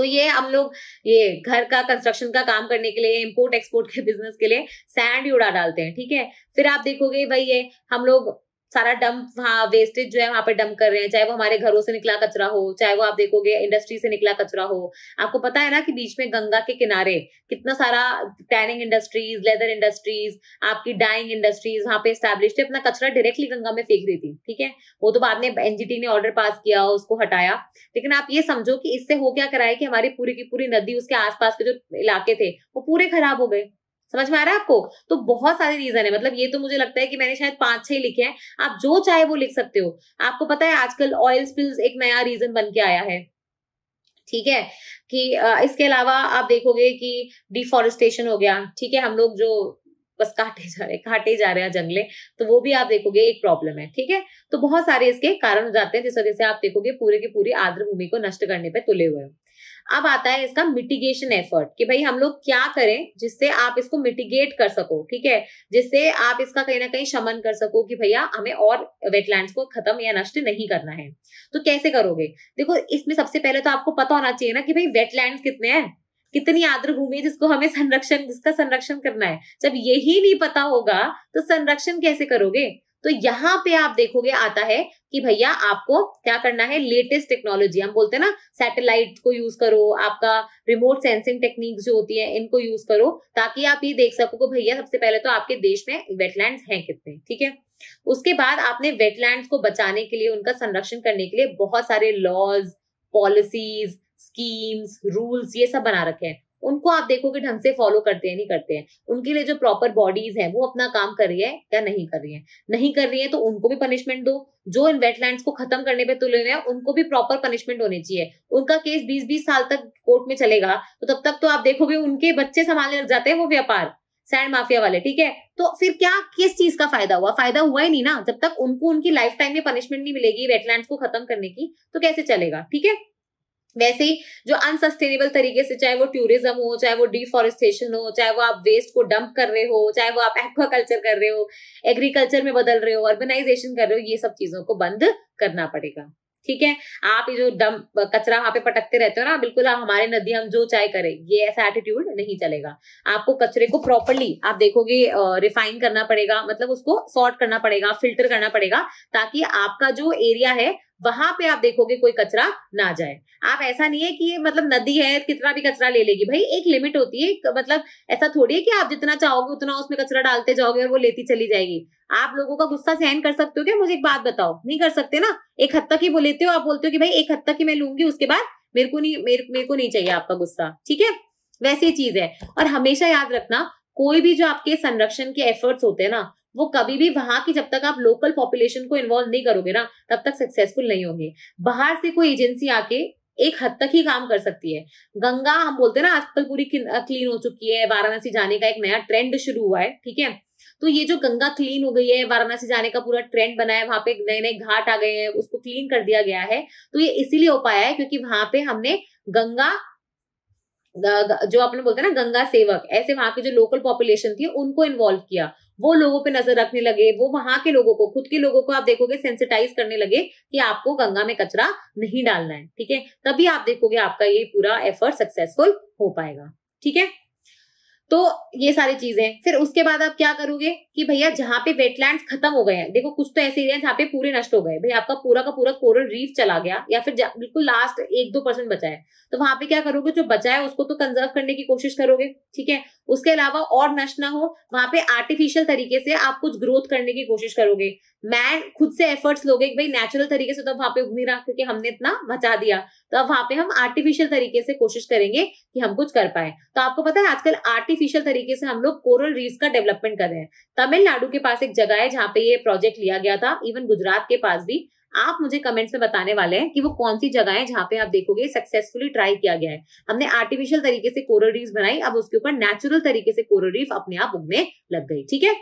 तो ये हम लोग ये घर का कंस्ट्रक्शन का काम करने के लिए इम्पोर्ट एक्सपोर्ट के बिजनेस के लिए सैंड ही उड़ा डालते हैं ठीक है फिर आप देखोगे भाई ये हम लोग सारा डंप वहाँ वेस्टेज जो है वहाँ पे डंप कर रहे हैं चाहे वो हमारे घरों से निकला कचरा हो चाहे वो आप देखोगे इंडस्ट्री से निकला कचरा हो आपको पता है ना कि बीच में गंगा के किनारे कितना सारा टैनिंग इंडस्ट्रीज लेदर इंडस्ट्रीज आपकी डाइंग इंडस्ट्रीज वहाँ पे स्टैब्लिश थे अपना कचरा डायरेक्टली गंगा में फेंक रही थी ठीक है वो तो बाद में एनजीटी ने ऑर्डर पास किया उसको हटाया लेकिन आप ये समझो कि इससे हो क्या कराए कि हमारी पूरी की पूरी नदी उसके आसपास के जो इलाके थे वो पूरे खराब हो गए समझ में आ रहा है आपको तो बहुत सारे रीजन है मतलब ये तो मुझे लगता है कि मैंने शायद पांच छह लिखे हैं आप जो चाहे वो लिख सकते हो आपको पता है आजकल ऑयल स्पिल्स एक नया रीजन बन के आया है ठीक है कि इसके अलावा आप देखोगे कि डिफॉरेस्टेशन हो गया ठीक है हम लोग जो बस काटे जा रहे काटे जा रहे हैं जंगले तो वो भी आप देखोगे एक प्रॉब्लम है ठीक है तो बहुत सारे इसके कारण हो जाते हैं जिस वजह से आप देखोगे पूरे के पूरी आर्द्र भूमि को नष्ट करने पर तुले हुए हैं अब आता है इसका मिटिगेशन एफर्ट कि भाई हम लोग क्या करें जिससे आप इसको मिटिगेट कर सको ठीक है जिससे आप इसका कहीं ना कहीं शमन कर सको कि भैया हमें और वेटलैंड्स को खत्म या नष्ट नहीं करना है तो कैसे करोगे देखो इसमें सबसे पहले तो आपको पता होना चाहिए ना कि भाई वेटलैंड कितने हैं कितनी आर्द्र भूमि है जिसको हमें संरक्षण जिसका संरक्षण करना है जब यही नहीं पता होगा तो संरक्षण कैसे करोगे तो यहाँ पे आप देखोगे आता है कि भैया आपको क्या करना है लेटेस्ट टेक्नोलॉजी हम बोलते हैं ना सैटेलाइट को यूज करो आपका रिमोट सेंसिंग टेक्निक जो होती है इनको यूज करो ताकि आप ये देख सको भैया सबसे पहले तो आपके देश में वेटलैंड हैं कितने ठीक है उसके बाद आपने वेटलैंड को बचाने के लिए उनका संरक्षण करने के लिए बहुत सारे लॉज पॉलिसीज स्कीम्स रूल्स ये सब बना रखे हैं उनको आप देखो कि ढंग से फॉलो करते हैं नहीं करते हैं उनके लिए जो प्रॉपर बॉडीज हैं वो अपना काम कर रही है या नहीं कर रही है नहीं कर रही है तो उनको भी पनिशमेंट दो जो इन वेटलैंड को खत्म करने पे तुले हुए हैं उनको भी प्रॉपर पनिशमेंट होनी चाहिए उनका केस बीस बीस साल तक कोर्ट में चलेगा तो तब तक तो आप देखोगे उनके बच्चे संभालने लग जाते हैं वो व्यापार सैंड माफिया वाले ठीक है तो फिर क्या किस चीज का फायदा हुआ फायदा हुआ ही नहीं ना जब तक उनको उनकी लाइफ टाइम में पनिशमेंट नहीं मिलेगी वेटलैंड को खत्म करने की तो कैसे चलेगा ठीक है वैसे ही जो अनसस्टेनेबल तरीके से चाहे वो टूरिज्म हो चाहे वो डिफॉरेस्टेशन हो चाहे वो आप वेस्ट को डंप कर रहे हो चाहे वो आप एक्वाकल्चर कर रहे हो एग्रीकल्चर में बदल रहे हो अर्बनाइजेशन कर रहे हो ये सब चीजों को बंद करना पड़ेगा ठीक है आप ये जो डम कचरा वहां पे पटकते रहते हो ना बिल्कुल हमारे नदी हम जो चाहे करें ये ऐसा एटीट्यूड नहीं चलेगा आपको कचरे को प्रॉपरली आप देखोगे रिफाइन करना पड़ेगा मतलब उसको सॉर्ट करना पड़ेगा फिल्टर करना पड़ेगा ताकि आपका जो एरिया है वहां पे आप देखोगे कोई कचरा ना जाए आप ऐसा नहीं है कि ये मतलब नदी है कितना भी कचरा ले लेगी भाई एक लिमिट होती है मतलब ऐसा थोड़ी है कि आप जितना चाहोगे उतना उसमें कचरा डालते जाओगे और वो लेती चली जाएगी आप लोगों का गुस्सा सहन कर सकते हो क्या मुझे एक बात बताओ नहीं कर सकते ना एक हद तक ही वो लेते हो आप बोलते हो कि भाई एक हद तक ही मैं लूंगी उसके बाद मेरे को नहीं मेरे, मेरे को नहीं चाहिए आपका गुस्सा ठीक है वैसी चीज है और हमेशा याद रखना कोई भी जो आपके संरक्षण के एफर्ट्स होते हैं ना वो कभी भी वहां की जब तक आप लोकल पॉपुलेशन को इन्वॉल्व नहीं करोगे ना तब तक सक्सेसफुल नहीं होंगे बाहर से कोई एजेंसी आके एक हद तक ही काम कर सकती है गंगा हम बोलते हैं ना आजकल पूरी क्लीन हो चुकी है वाराणसी जाने का एक नया ट्रेंड शुरू हुआ है ठीक है तो ये जो गंगा क्लीन हो गई है वाराणसी जाने का पूरा ट्रेंड बना है वहां पे नए नए घाट आ गए हैं उसको क्लीन कर दिया गया है तो ये इसीलिए हो पाया है क्योंकि वहां पे हमने गंगा जो आपने बोलते हैं ना गंगा सेवक ऐसे वहां के जो लोकल पॉपुलेशन थी उनको इन्वॉल्व किया वो लोगों पे नजर रखने लगे वो वहां के लोगों को खुद के लोगों को आप देखोगे सेंसिटाइज करने लगे कि आपको गंगा में कचरा नहीं डालना है ठीक है तभी आप देखोगे आपका ये पूरा एफर्ट सक्सेसफुल हो पाएगा ठीक है तो ये सारी चीजें फिर उसके बाद आप क्या करोगे कि भैया जहाँ पे वेटलैंड्स खत्म हो गए हैं देखो कुछ तो ऐसे एरिया जहाँ पे पूरे नष्ट हो गए भाई आपका पूरा का पूरा कोरल रीफ चला गया या फिर बिल्कुल लास्ट एक दो परसेंट बचा है तो वहां पे क्या करोगे जो बचा है उसको तो कंजर्व करने की कोशिश करोगे ठीक है उसके अलावा और नष्ट ना हो वहां पे आर्टिफिशियल तरीके से आप कुछ ग्रोथ करने की कोशिश करोगे मैं खुद से एफर्ट्स लोगे कि भाई नेचुरल तरीके से तो वहां पे उगनी रहा क्योंकि हमने इतना बचा दिया तो अब वहां पे हम आर्टिफिशियल तरीके से कोशिश करेंगे कि हम कुछ कर पाए तो आपको पता है आजकल आर्टिफिशियल तरीके से हम लोग कोरल रीफ्स का डेवलपमेंट कर रहे हैं तमिलनाडु के पास एक जगह है जहाँ पे ये प्रोजेक्ट लिया गया था इवन गुजरात के पास भी आप मुझे कमेंट्स में बताने वाले हैं कि वो कौन सी जगह है जहां पे आप देखोगे सक्सेसफुली ट्राई किया गया है हमने आर्टिफिशियल तरीके से कोरल रीफ बनाई अब उसके ऊपर नेचुरल तरीके से कोरल रीफ अपने आप उगने लग गई ठीक है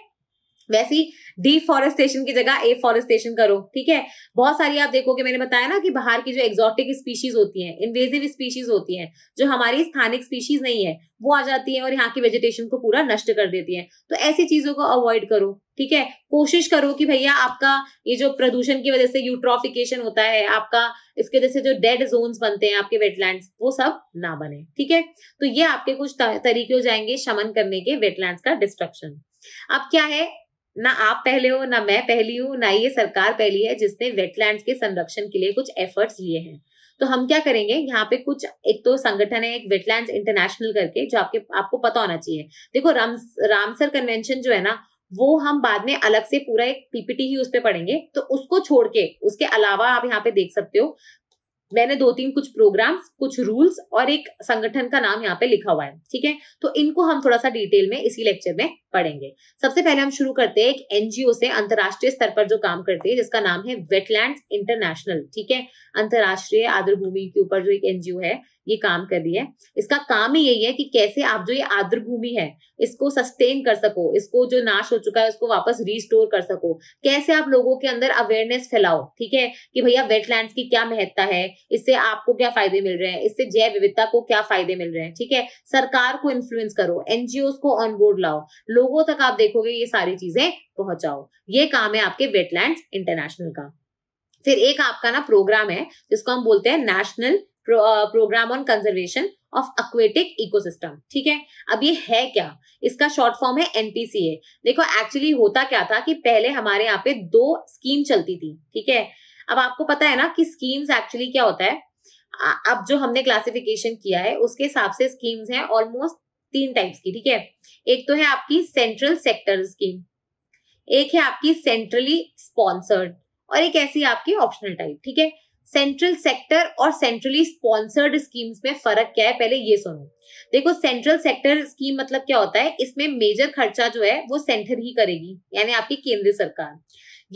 वैसे ही डिफॉरेस्टेशन की जगह एफॉरेस्टेशन करो ठीक है बहुत सारी आप देखोगे मैंने बताया ना कि बाहर की जो एक्सोटिक स्पीशीज होती हैं इन्वेजिव स्पीशीज होती हैं जो हमारी स्थानिक स्पीशीज नहीं है वो आ जाती है और यहाँ की वेजिटेशन को पूरा नष्ट कर देती है तो ऐसी चीजों को अवॉइड करो ठीक है कोशिश करो कि भैया आपका ये जो प्रदूषण की वजह से यूट्रोफिकेशन होता है आपका इसके वजह से जो डेड जोन बनते हैं आपके वेटलैंड वो सब ना बने ठीक है तो ये आपके कुछ तरीके हो जाएंगे शमन करने के वेटलैंड का डिस्ट्रक्शन अब क्या है ना आप पहले हो ना मैं पहली हूँ ना ये सरकार पहली है जिसने वेटलैंड के संरक्षण के लिए कुछ एफर्ट्स लिए हैं तो हम क्या करेंगे यहाँ पे कुछ एक तो संगठन है एक वेटलैंड इंटरनेशनल करके जो आपके आपको पता होना चाहिए देखो राम रामसर कन्वेंशन जो है ना वो हम बाद में अलग से पूरा एक पीपीटी ही उस पर पढ़ेंगे तो उसको छोड़ के उसके अलावा आप यहाँ पे देख सकते हो मैंने दो तीन कुछ प्रोग्राम्स कुछ रूल्स और एक संगठन का नाम यहाँ पे लिखा हुआ है ठीक है तो इनको हम थोड़ा सा डिटेल में इसी लेक्चर में पढ़ेंगे सबसे पहले हम शुरू करते हैं एक एनजीओ से अंतर्राष्ट्रीय स्तर पर जो काम करती है जिसका नाम है वेटलैंड इंटरनेशनल ठीक है अंतर्राष्ट्रीय आदर भूमि के ऊपर जो एक एनजीओ है ये काम कर रही है इसका काम ही यही है कि कैसे आप जो ये आर्द्र भूमि है इसको सस्टेन कर सको इसको जो नाश हो चुका है उसको वापस रिस्टोर कर सको कैसे आप लोगों के अंदर अवेयरनेस फैलाओ ठीक है कि भैया वेटलैंड की क्या महत्ता है इससे आपको क्या फायदे मिल रहे हैं इससे जैव विविधता को क्या फायदे मिल रहे हैं ठीक है सरकार को इन्फ्लुएंस करो एनजीओ को ऑनबोर्ड लाओ लोगों तक आप देखोगे ये सारी चीजें पहुंचाओ ये काम है आपके वेटलैंड इंटरनेशनल का फिर एक आपका ना प्रोग्राम है जिसको हम बोलते हैं national programme on conservation of aquatic ecosystem ठीक है अब ये है क्या इसका शॉर्ट फॉर्म है एनपीसीए देखो एक्चुअली होता क्या था कि पहले हमारे यहाँ पे दो स्कीम चलती थी ठीक है अब आपको पता है ना कि स्कीम्स एक्चुअली क्या होता है अब जो हमने क्लासिफिकेशन किया है उसके हिसाब से स्कीम्स हैं ऑलमोस्ट तीन टाइप्स की ठीक है एक तो है आपकी सेंट्रल सेक्टर स्कीम एक है आपकी सेंट्रली स्पॉन्सर्ड और एक ऐसी आपकी ऑप्शनल टाइप ठीक है सेंट्रल सेक्टर और सेंट्रली स्पॉन्सर्ड स्कीम्स में फर्क क्या है पहले ये सुनो देखो सेंट्रल सेक्टर स्कीम मतलब क्या होता है इसमें मेजर खर्चा जो है वो सेंटर ही करेगी यानी आपकी केंद्र सरकार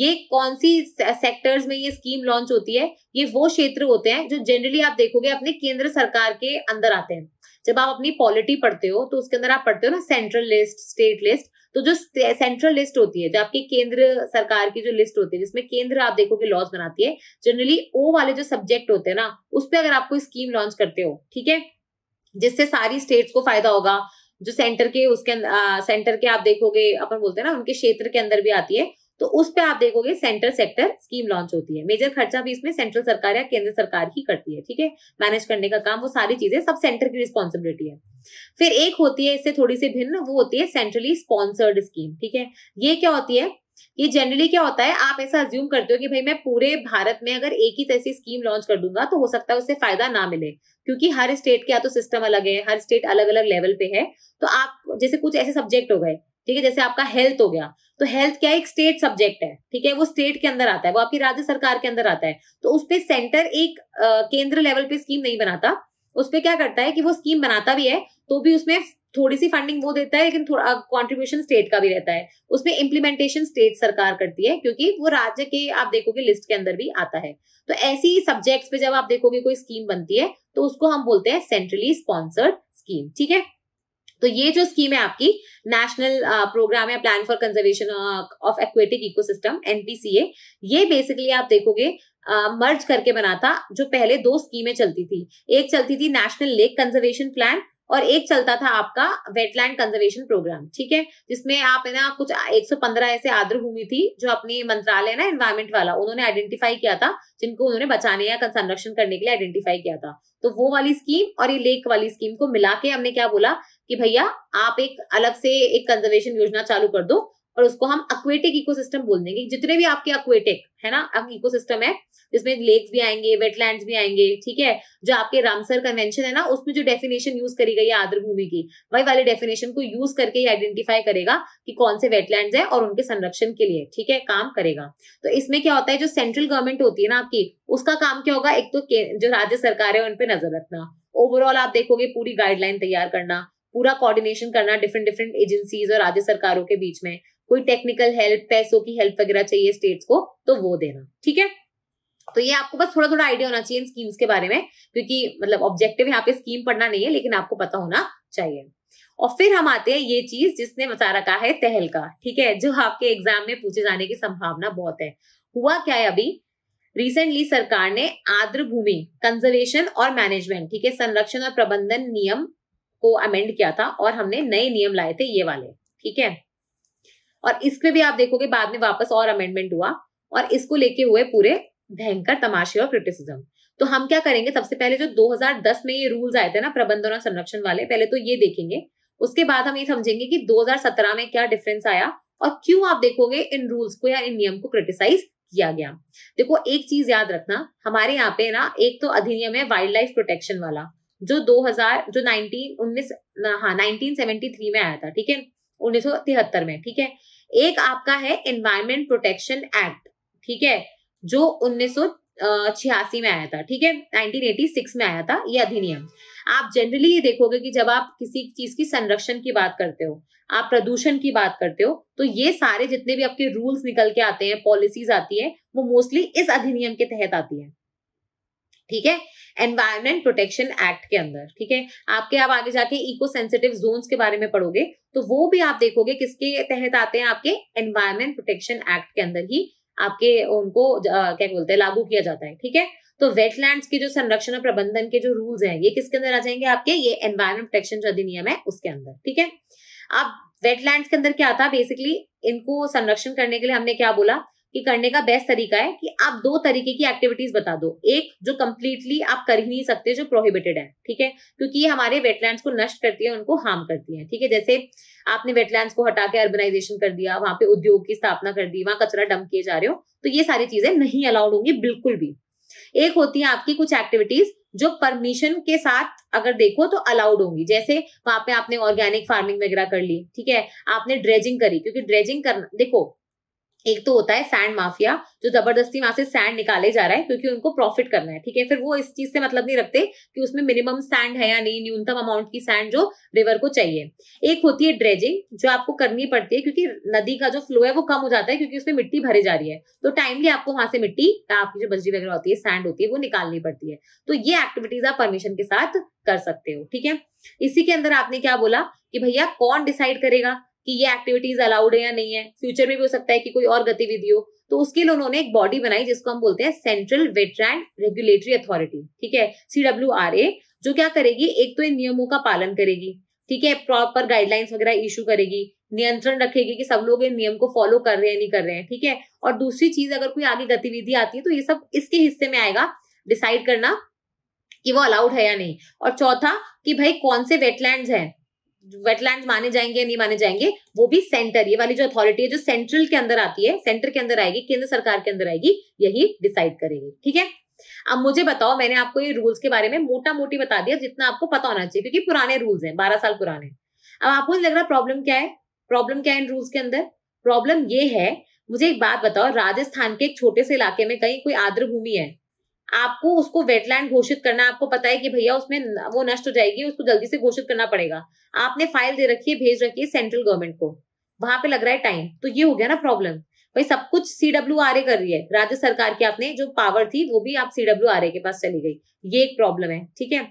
ये कौन सी सेक्टर्स में ये स्कीम लॉन्च होती है ये वो क्षेत्र होते हैं जो जनरली आप देखोगे अपने केंद्र सरकार के अंदर आते हैं जब आप अपनी पॉलिटी पढ़ते हो तो उसके अंदर आप पढ़ते हो ना सेंट्रल लिस्ट स्टेट लिस्ट तो जो सेंट्रल लिस्ट होती है जो आपके केंद्र सरकार की जो लिस्ट होती है जिसमें केंद्र आप देखोगे लॉज बनाती है जनरली ओ वाले जो सब्जेक्ट होते हैं ना उस पर अगर आप कोई स्कीम लॉन्च करते हो ठीक है जिससे सारी स्टेट्स को फायदा होगा जो सेंटर के उसके आ, अं, सेंटर अं, के आप देखोगे अपन बोलते हैं ना उनके क्षेत्र के अंदर भी आती है तो उस पर आप देखोगे सेंट्रल सेक्टर स्कीम लॉन्च होती है मेजर खर्चा भी इसमें सेंट्रल सरकार या केंद्र सरकार ही करती है ठीक है मैनेज करने का काम वो सारी चीजें सब सेंटर की रिस्पॉन्सिबिलिटी है फिर एक होती है इससे थोड़ी सी भिन्न वो होती है सेंट्रली स्पॉन्सर्ड स्कीम ठीक है ये क्या होती है ये जनरली क्या होता है आप ऐसा अज्यूम करते हो कि भाई मैं पूरे भारत में अगर एक ही तैसी स्कीम लॉन्च कर दूंगा तो हो सकता है उससे फायदा ना मिले क्योंकि हर स्टेट के या तो सिस्टम अलग है हर स्टेट अलग अलग लेवल पे है तो आप जैसे कुछ ऐसे सब्जेक्ट हो गए ठीक है जैसे आपका हेल्थ हो गया तो हेल्थ क्या एक स्टेट सब्जेक्ट है ठीक है वो स्टेट के अंदर आता है वो आपकी राज्य सरकार के अंदर आता है तो उस पर सेंटर एक केंद्र लेवल पे स्कीम नहीं बनाता उस पर क्या करता है कि वो स्कीम बनाता भी है तो भी उसमें थोड़ी सी फंडिंग वो देता है लेकिन थोड़ा कॉन्ट्रीब्यूशन स्टेट का भी रहता है उसमें इम्प्लीमेंटेशन स्टेट सरकार करती है क्योंकि वो राज्य के आप देखोगे लिस्ट के अंदर भी आता है तो ऐसी सब्जेक्ट्स पे जब आप देखोगे कोई स्कीम बनती है तो उसको हम बोलते हैं सेंट्रली स्पॉन्सर्ड स्कीम ठीक है तो ये जो स्कीम है आपकी नेशनल प्रोग्राम है plan for conservation of aquatic ecosystem NPCA ये बेसिकली आप देखोगे मर्ज uh, करके बना था जो पहले दो स्कीमें चलती थी एक चलती थी नेशनल लेक कंजर्वेशन प्लान और एक चलता था आपका वेटलैंड कंजर्वेशन प्रोग्राम ठीक है जिसमें आप है ना कुछ 115 ऐसे आर्द्र भूमि थी जो अपने मंत्रालय ना एनवायरमेंट वाला उन्होंने आइडेंटिफाई किया था जिनको उन्होंने बचाने या संरक्षण करने के लिए आइडेंटिफाई किया था तो वो वाली स्कीम और ये लेक वाली स्कीम को मिला के हमने क्या बोला कि भैया आप एक अलग से एक कंजर्वेशन योजना चालू कर दो और उसको हम अक्वेटिक इकोसिस्टम बोल देंगे जितने भी आपके अक्वेटिक है ना इकोसिस्टम है जिसमें लेक्स भी आएंगे वेटलैंड भी आएंगे ठीक है जो आपके रामसर कन्वेंशन है ना उसमें जो डेफिनेशन यूज करी गई है आद्र भूमि की वही वाले डेफिनेशन को यूज करके ही आइडेंटिफाई करेगा कि कौन से वेटलैंड है और उनके संरक्षण के लिए ठीक है काम करेगा तो इसमें क्या होता है जो सेंट्रल गवर्नमेंट होती है ना आपकी उसका काम क्या होगा एक तो जो राज्य सरकार है उन पर नजर रखना ओवरऑल आप देखोगे पूरी गाइडलाइन तैयार करना पूरा कोऑर्डिनेशन करना डिफरेंट डिफरेंट एजेंसीज और राज्य सरकारों के बीच में कोई टेक्निकल हेल्प पैसों की हेल्प वगैरह चाहिए स्टेट्स को तो वो देना ठीक है तो ये आपको बस थोड़ा थोड़ा आइडिया होना चाहिए स्कीम्स के बारे में क्योंकि मतलब ऑब्जेक्टिव यहाँ पे स्कीम पढ़ना नहीं है लेकिन आपको पता होना चाहिए और फिर हम आते हैं ये चीज जिसने बता रखा है का ठीक है जो आपके एग्जाम में पूछे जाने की संभावना बहुत है हुआ क्या है अभी रिसेंटली सरकार ने आर्द्र भूमि कंजर्वेशन और मैनेजमेंट ठीक है संरक्षण और प्रबंधन नियम को अमेंड किया था और हमने नए नियम लाए थे ये वाले ठीक है और इसमें भी आप देखोगे बाद में वापस और अमेंडमेंट हुआ और इसको लेके हुए पूरे भयंकर तमाशे और क्रिटिसिज्म तो हम क्या करेंगे सबसे पहले जो 2010 में ये रूल्स आए थे ना प्रबंधन और संरक्षण वाले पहले तो ये देखेंगे उसके बाद हम ये समझेंगे कि 2017 में क्या डिफरेंस आया और क्यों आप देखोगे इन रूल्स को या इन नियम को क्रिटिसाइज किया गया देखो एक चीज याद रखना हमारे यहाँ पे ना एक तो अधिनियम है वाइल्ड लाइफ प्रोटेक्शन वाला जो 2000 जो 19 उन्नीस हाँ 1973 में आया था ठीक है उन्नीस में ठीक है एक आपका है एनवायरमेंट प्रोटेक्शन एक्ट ठीक है जो उन्नीस छियासी में आया था ठीक है 1986 में आया था ये अधिनियम आप जनरली ये देखोगे कि जब आप किसी चीज की संरक्षण की बात करते हो आप प्रदूषण की बात करते हो तो ये सारे जितने भी आपके रूल्स निकल के आते हैं पॉलिसीज आती है वो मोस्टली इस अधिनियम के तहत आती है ठीक है एनवायरमेंट प्रोटेक्शन एक्ट के अंदर ठीक है आपके आप आगे जाके इको सेंसिटिव जोन्स के बारे में पढ़ोगे तो वो भी आप देखोगे किसके तहत आते हैं आपके एनवायरमेंट प्रोटेक्शन एक्ट के अंदर ही आपके उनको क्या बोलते हैं लागू किया जाता है ठीक है तो वेटलैंड्स के जो संरक्षण और प्रबंधन के जो रूल्स हैं ये किसके अंदर आ जाएंगे आपके ये एनवायरमेंट प्रोटेक्शन जो अधिनियम है उसके अंदर ठीक है अब वेटलैंड्स के अंदर क्या था बेसिकली इनको संरक्षण करने के लिए हमने क्या बोला कि करने का बेस्ट तरीका है कि आप दो तरीके की एक्टिविटीज बता दो एक जो कम्प्लीटली आप कर ही नहीं सकते जो प्रोहिबिटेड है ठीक है क्योंकि ये हमारे वेटलैंड को नष्ट करती है उनको हार्म करती है ठीक है जैसे आपने वेटलैंड को हटा के अर्बनाइजेशन कर दिया वहां पे उद्योग की स्थापना कर दी वहां कचरा डंप किए जा रहे हो तो ये सारी चीजें नहीं अलाउड होंगी बिल्कुल भी एक होती है आपकी कुछ एक्टिविटीज जो परमिशन के साथ अगर देखो तो अलाउड होंगी जैसे वहां पे आपने ऑर्गेनिक फार्मिंग वगैरह कर ली ठीक है आपने ड्रेजिंग करी क्योंकि ड्रेजिंग करना देखो एक तो होता है सैंड माफिया जो जबरदस्ती वहां से सैंड निकाले जा रहा है क्योंकि उनको प्रॉफिट करना है ठीक है फिर वो इस चीज से मतलब नहीं रखते कि उसमें मिनिमम सैंड है या नहीं न्यूनतम अमाउंट की सैंड जो रिवर को चाहिए एक होती है ड्रेजिंग जो आपको करनी पड़ती है क्योंकि नदी का जो फ्लो है वो कम हो जाता है क्योंकि उसमें मिट्टी भरी जा रही है तो टाइमली आपको वहां से मिट्टी आपकी जो बजरी वगैरह होती है सैंड होती है वो निकालनी पड़ती है तो ये एक्टिविटीज आप परमिशन के साथ कर सकते हो ठीक है इसी के अंदर आपने क्या बोला कि भैया कौन डिसाइड करेगा कि ये एक्टिविटीज अलाउड है या नहीं है फ्यूचर में भी हो सकता है कि कोई और गतिविधि हो तो उसके लिए उन्होंने एक बॉडी बनाई जिसको हम बोलते हैं सेंट्रल वेटरैंड रेगुलेटरी अथॉरिटी ठीक है सी डब्ल्यू आर ए जो क्या करेगी एक तो इन नियमों का पालन करेगी ठीक है प्रॉपर गाइडलाइंस वगैरह इशू करेगी नियंत्रण रखेगी कि सब लोग इन नियम को फॉलो कर रहे हैं नहीं कर रहे हैं ठीक है और दूसरी चीज अगर कोई आगे गतिविधि आती है तो ये सब इसके हिस्से में आएगा डिसाइड करना कि वो अलाउड है या नहीं और चौथा कि भाई कौन से वेटलैंड हैं वेटलैंड माने जाएंगे या नहीं माने जाएंगे वो भी सेंटर ये वाली जो अथॉरिटी है जो सेंट्रल के अंदर आती है सेंटर के अंदर आएगी केंद्र सरकार के अंदर आएगी यही डिसाइड करेगी ठीक है अब मुझे बताओ मैंने आपको ये रूल्स के बारे में मोटा मोटी बता दिया जितना आपको पता होना चाहिए क्योंकि पुराने रूल्स हैं बारह साल पुराने अब आपको लग रहा प्रॉब्लम क्या है प्रॉब्लम क्या है इन रूल्स के अंदर प्रॉब्लम ये है मुझे एक बात बताओ राजस्थान के एक छोटे से इलाके में कहीं कोई आर्द्र भूमि है आपको उसको वेटलैंड घोषित करना आपको पता है कि भैया उसमें वो नष्ट हो जाएगी उसको जल्दी से घोषित करना पड़ेगा आपने फाइल दे रखी है भेज रखी है सेंट्रल गवर्नमेंट को वहां पे लग रहा है टाइम तो ये हो गया ना प्रॉब्लम भाई सब कुछ सी डब्ल्यू आर ए कर रही है राज्य सरकार की आपने जो पावर थी वो भी आप सी डब्ल्यू आर ए के पास चली गई ये एक प्रॉब्लम है ठीक है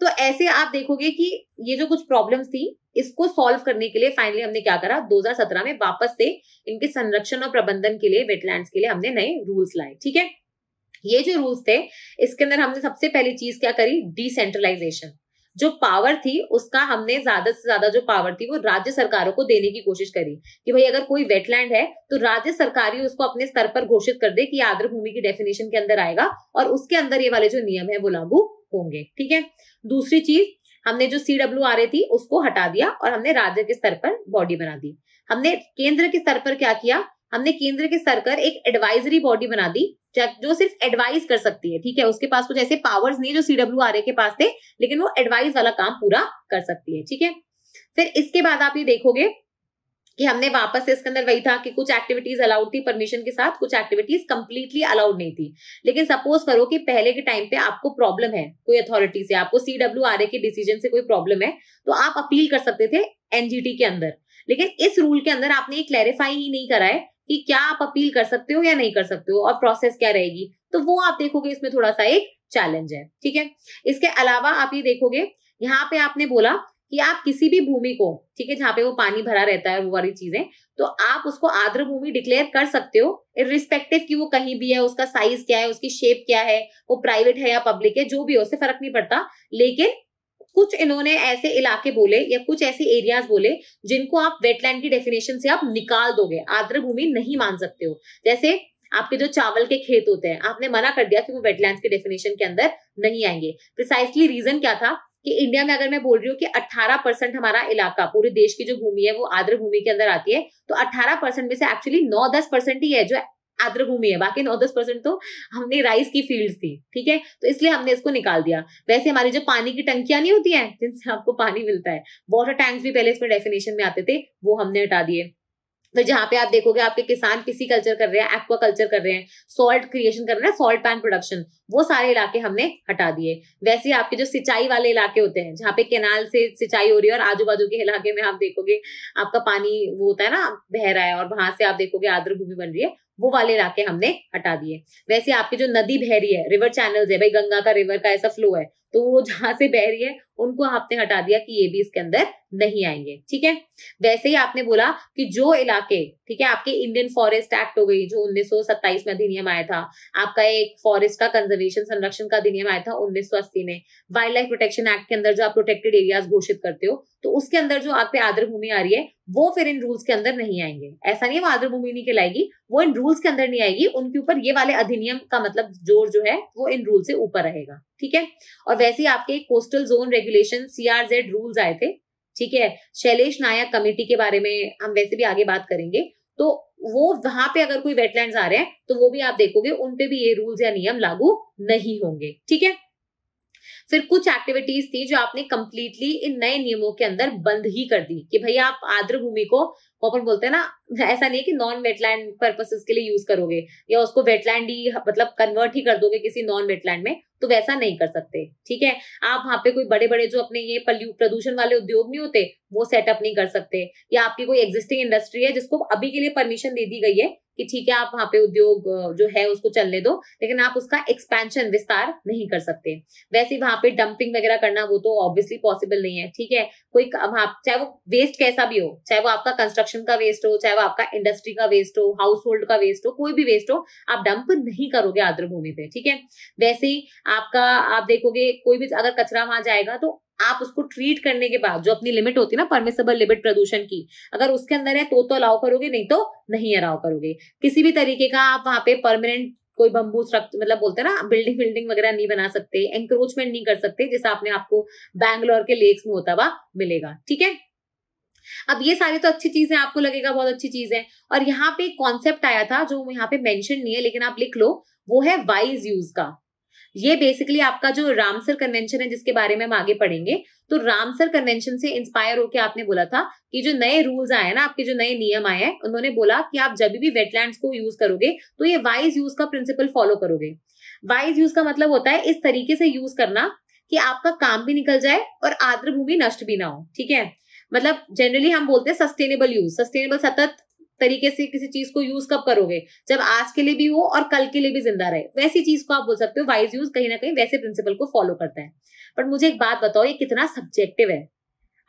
तो ऐसे आप देखोगे कि ये जो कुछ प्रॉब्लम्स थी इसको सॉल्व करने के लिए फाइनली हमने क्या करा 2017 में वापस से इनके संरक्षण और प्रबंधन के लिए वेटलैंड्स के लिए हमने नए रूल्स लाए ठीक है ये जो रूल्स थे इसके अंदर हमने सबसे पहली चीज क्या करी डिसेंट्रलाइजेशन जो पावर थी उसका हमने ज्यादा से ज्यादा जो पावर थी वो राज्य सरकारों को देने की कोशिश करी कि भाई अगर कोई वेटलैंड है तो राज्य सरकार ही उसको अपने स्तर पर घोषित कर दे कि आद्र भूमि की डेफिनेशन के अंदर आएगा और उसके अंदर ये वाले जो नियम है वो लागू होंगे ठीक है दूसरी चीज हमने जो सी डब्ल्यू आर ए थी उसको हटा दिया और हमने राज्य के स्तर पर बॉडी बना दी हमने केंद्र के स्तर पर क्या किया हमने केंद्र के स्तर कर एक एडवाइजरी बॉडी बना दी जो सिर्फ एडवाइस कर सकती है ठीक है उसके पास कुछ ऐसे पावर्स नहीं जो सीडब्ल्यू आर के पास थे लेकिन वो एडवाइज वाला काम पूरा कर सकती है ठीक है फिर इसके बाद आप ये देखोगे कि हमने वापस से इसके अंदर वही था कि कुछ एक्टिविटीज अलाउड थी परमिशन के साथ कुछ एक्टिविटीज कंप्लीटली अलाउड नहीं थी लेकिन सपोज करो कि पहले के टाइम पे आपको प्रॉब्लम है कोई अथॉरिटी से आपको सीडब्ल्यू आर ए के डिसीजन से कोई प्रॉब्लम है तो आप अपील कर सकते थे एनजीटी के अंदर लेकिन इस रूल के अंदर आपने ये क्लैरिफाई ही नहीं करा है कि क्या आप अपील कर सकते हो या नहीं कर सकते हो और प्रोसेस क्या रहेगी तो वो आप देखोगे इसमें थोड़ा सा एक चैलेंज है ठीक है इसके अलावा आप ये देखोगे यहाँ पे आपने बोला कि आप किसी भी भूमि को ठीक है जहाँ पे वो पानी भरा रहता है वो वाली चीजें तो आप उसको आर्द्र भूमि डिक्लेयर कर सकते हो रिस्पेक्टिव कि वो कहीं भी है उसका साइज क्या है उसकी शेप क्या है वो प्राइवेट है या पब्लिक है जो भी हो उससे फर्क नहीं पड़ता लेकिन कुछ इन्होंने ऐसे इलाके बोले या कुछ ऐसे एरियाज बोले जिनको आप वेटलैंड की डेफिनेशन से आप निकाल दोगे आर्द्र भूमि नहीं मान सकते हो जैसे आपके जो चावल के खेत होते हैं आपने मना कर दिया कि वो वेटलैंड के डेफिनेशन के अंदर नहीं आएंगे प्रिसाइसली रीजन क्या था कि इंडिया में अगर मैं बोल रही हूँ कि 18 परसेंट हमारा इलाका पूरे देश की जो भूमि है वो आर्द्र भूमि के अंदर आती है तो 18 परसेंट में से एक्चुअली 9-10 परसेंट ही है जो आद्र भूमि है बाकी नौ दस परसेंट तो हमने राइस की फील्ड थी ठीक है तो इसलिए हमने इसको निकाल दिया वैसे हमारी जो पानी की टंकियां नहीं होती हैं जिनसे आपको पानी मिलता है वाटर टैंक भी पहले इसमें डेफिनेशन में आते थे वो हमने हटा दिए तो जहाँ पे आप देखोगे आपके किसान किसी कल्चर कर रहे हैं एक्वा कल्चर कर रहे हैं सॉल्ट क्रिएशन कर रहे हैं सॉल्ट पैन प्रोडक्शन वो सारे इलाके हमने हटा दिए वैसे आपके जो सिंचाई वाले इलाके होते हैं जहाँ पे केनाल से सिंचाई हो रही है और आजू बाजू के इलाके में आप देखोगे आपका पानी वो होता है ना बह रहा है और वहां से आप देखोगे आर्द्र भूमि बन रही है वो वाले इलाके हमने हटा दिए वैसे आपकी जो नदी बह रही है रिवर चैनल्स है भाई गंगा का रिवर का ऐसा फ्लो है तो वो जहां से बह रही है उनको आपने हटा दिया कि ये भी इसके अंदर नहीं आएंगे ठीक है वैसे ही आपने बोला कि जो इलाके ठीक है आपके इंडियन फॉरेस्ट एक्ट हो गई जो सत्ताईस में अधिनियम आया था आपका एक फॉरेस्ट का कंजर्वेशन संरक्षण का अधिनियम आया था उन्नीस सौ अस्सी में वाइल्ड लाइफ प्रोटेक्शन एक्ट के अंदर जो आप प्रोटेक्टेड एरियाज घोषित करते हो तो उसके अंदर जो आप पे आदर भूमि आ रही है वो फिर इन रूल्स के अंदर नहीं आएंगे ऐसा नहीं है वो आदर भूमि नहीं कहलाएगी वो इन रूल्स के अंदर नहीं आएगी उनके ऊपर ये वाले अधिनियम का मतलब जोर जो है वो इन रूल से ऊपर रहेगा ठीक है और वैसे ही आपके coastal zone regulation CRZ rules आए थे ठीक है शैलेश नायक कमेटी के बारे में हम वैसे भी आगे बात करेंगे तो वो वहां पे अगर कोई वेटलैंड आ रहे हैं तो वो भी आप देखोगे उनपे भी ये रूल्स या नियम लागू नहीं होंगे ठीक है फिर कुछ एक्टिविटीज थी जो आपने कंप्लीटली इन नए नियमों के अंदर बंद ही कर दी कि भाई आप आर्द्र भूमि को वो अपन बोलते हैं ना *laughs* ऐसा नहीं है कि नॉन वेटलैंड पर्पसेस के लिए यूज करोगे या उसको वेटलैंड ही मतलब कन्वर्ट ही कर दोगे किसी नॉन वेटलैंड में तो वैसा नहीं कर सकते ठीक है आप वहाँ पे कोई बड़े बड़े जो अपने ये प्रदूषण वाले उद्योग नहीं होते वो सेटअप नहीं कर सकते या आपकी कोई एग्जिस्टिंग इंडस्ट्री है जिसको अभी के लिए परमिशन दे दी गई है कि ठीक है आप वहां पे उद्योग जो है उसको चलने दो लेकिन आप उसका एक्सपेंशन विस्तार नहीं कर सकते वैसे वहां पे डंपिंग वगैरह करना वो तो ऑब्वियसली पॉसिबल नहीं है ठीक है कोई वहां चाहे वो वेस्ट कैसा भी हो चाहे वो आपका कंस्ट्रक्शन कंस्ट्रक्शन का वेस्ट हो चाहे वो आपका इंडस्ट्री का वेस्ट हो हाउस होल्ड का वेस्ट हो कोई भी वेस्ट हो आप डंप नहीं करोगे आर्द्र भूमि पे ठीक है वैसे ही आपका आप देखोगे कोई भी अगर कचरा वहां जाएगा तो आप उसको ट्रीट करने के बाद जो अपनी लिमिट होती है ना परमिसेबल लिमिट प्रदूषण की अगर उसके अंदर है तो तो अलाउ करोगे नहीं तो नहीं अलाउ करोगे किसी भी तरीके का आप वहां पे परमानेंट कोई स्ट्रक्चर मतलब बोलते हैं ना बिल्डिंग बिल्डिंग वगैरह नहीं बना सकते एंक्रोचमेंट नहीं कर सकते जैसा आपने आपको बैंगलोर के लेक्स में होता हुआ मिलेगा ठीक है अब ये सारी तो अच्छी चीज़ें आपको लगेगा बहुत अच्छी चीज़ है और यहाँ पे एक कॉन्सेप्ट आया था जो यहाँ पे मेंशन नहीं है लेकिन आप लिख लो वो है वाइज यूज का ये बेसिकली आपका जो रामसर कन्वेंशन है जिसके बारे में हम आगे पढ़ेंगे तो रामसर कन्वेंशन से इंस्पायर होकर आपने बोला था कि जो नए रूल्स आए ना आपके जो नए नियम आए हैं उन्होंने बोला कि आप जब भी वेटलैंड्स को यूज करोगे तो ये वाइज यूज का प्रिंसिपल फॉलो करोगे वाइज यूज का मतलब होता है इस तरीके से यूज करना कि आपका काम भी निकल जाए और आर्द्र भूमि नष्ट भी ना हो ठीक है मतलब जनरली हम बोलते हैं सस्टेनेबल यूज सस्टेनेबल सतत तरीके से किसी चीज को यूज कब करोगे जब आज के लिए भी हो और कल के लिए भी जिंदा रहे वैसी चीज को आप बोल सकते हो वाइज यूज कहीं ना कहीं वैसे प्रिंसिपल को फॉलो करता है बट मुझे एक बात बताओ ये कितना सब्जेक्टिव है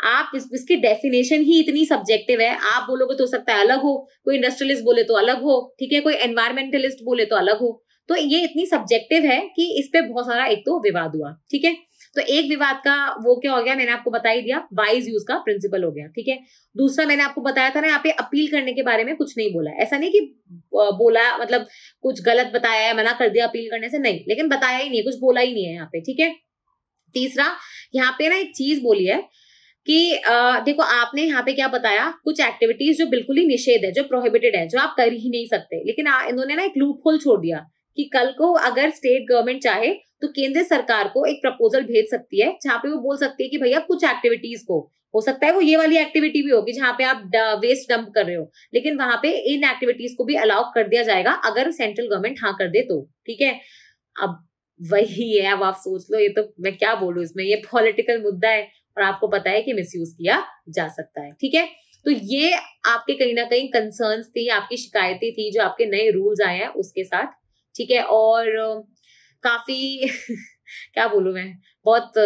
आप इस, इसकी डेफिनेशन ही इतनी सब्जेक्टिव है आप बोलोगे तो हो सकता है अलग हो कोई इंडस्ट्रियलिस्ट बोले तो अलग हो ठीक है कोई एनवायरमेंटलिस्ट बोले तो अलग हो तो ये इतनी सब्जेक्टिव है कि इस पर बहुत सारा एक तो विवाद हुआ ठीक है तो एक विवाद का वो क्या हो गया मैंने आपको बताई दिया वाइज यूज का प्रिंसिपल हो गया ठीक है दूसरा मैंने आपको बताया था ना यहाँ पे अपील करने के बारे में कुछ नहीं बोला ऐसा नहीं कि बोला मतलब कुछ गलत बताया है मना कर दिया अपील करने से नहीं लेकिन बताया ही नहीं है कुछ बोला ही नहीं है यहाँ पे ठीक है तीसरा यहाँ पे ना एक चीज बोली है कि आ, देखो आपने यहाँ पे क्या बताया कुछ एक्टिविटीज जो बिल्कुल ही निषेध है जो प्रोहिबिटेड है जो आप कर ही नहीं सकते लेकिन इन्होंने ना एक लूप होल छोड़ दिया कि कल को अगर स्टेट गवर्नमेंट चाहे तो केंद्र सरकार को एक प्रपोजल भेज सकती है जहाँ पे वो बोल सकती है कि भैया कुछ एक्टिविटीज को हो सकता है वो ये वाली एक्टिविटी भी होगी जहाँ पे आप वेस्ट डंप कर रहे हो लेकिन वहां पे इन एक्टिविटीज को भी अलाउ कर दिया जाएगा अगर सेंट्रल गवर्नमेंट हाँ कर दे तो ठीक है अब वही है अब आप सोच लो ये तो मैं क्या बोलू इसमें ये पॉलिटिकल मुद्दा है और आपको पता है कि मिस किया जा सकता है ठीक है तो ये आपके कहीं ना कहीं कंसर्न थी आपकी शिकायतें थी जो आपके नए रूल्स आए हैं उसके साथ ठीक है और काफी *laughs* क्या बोलू मैं बहुत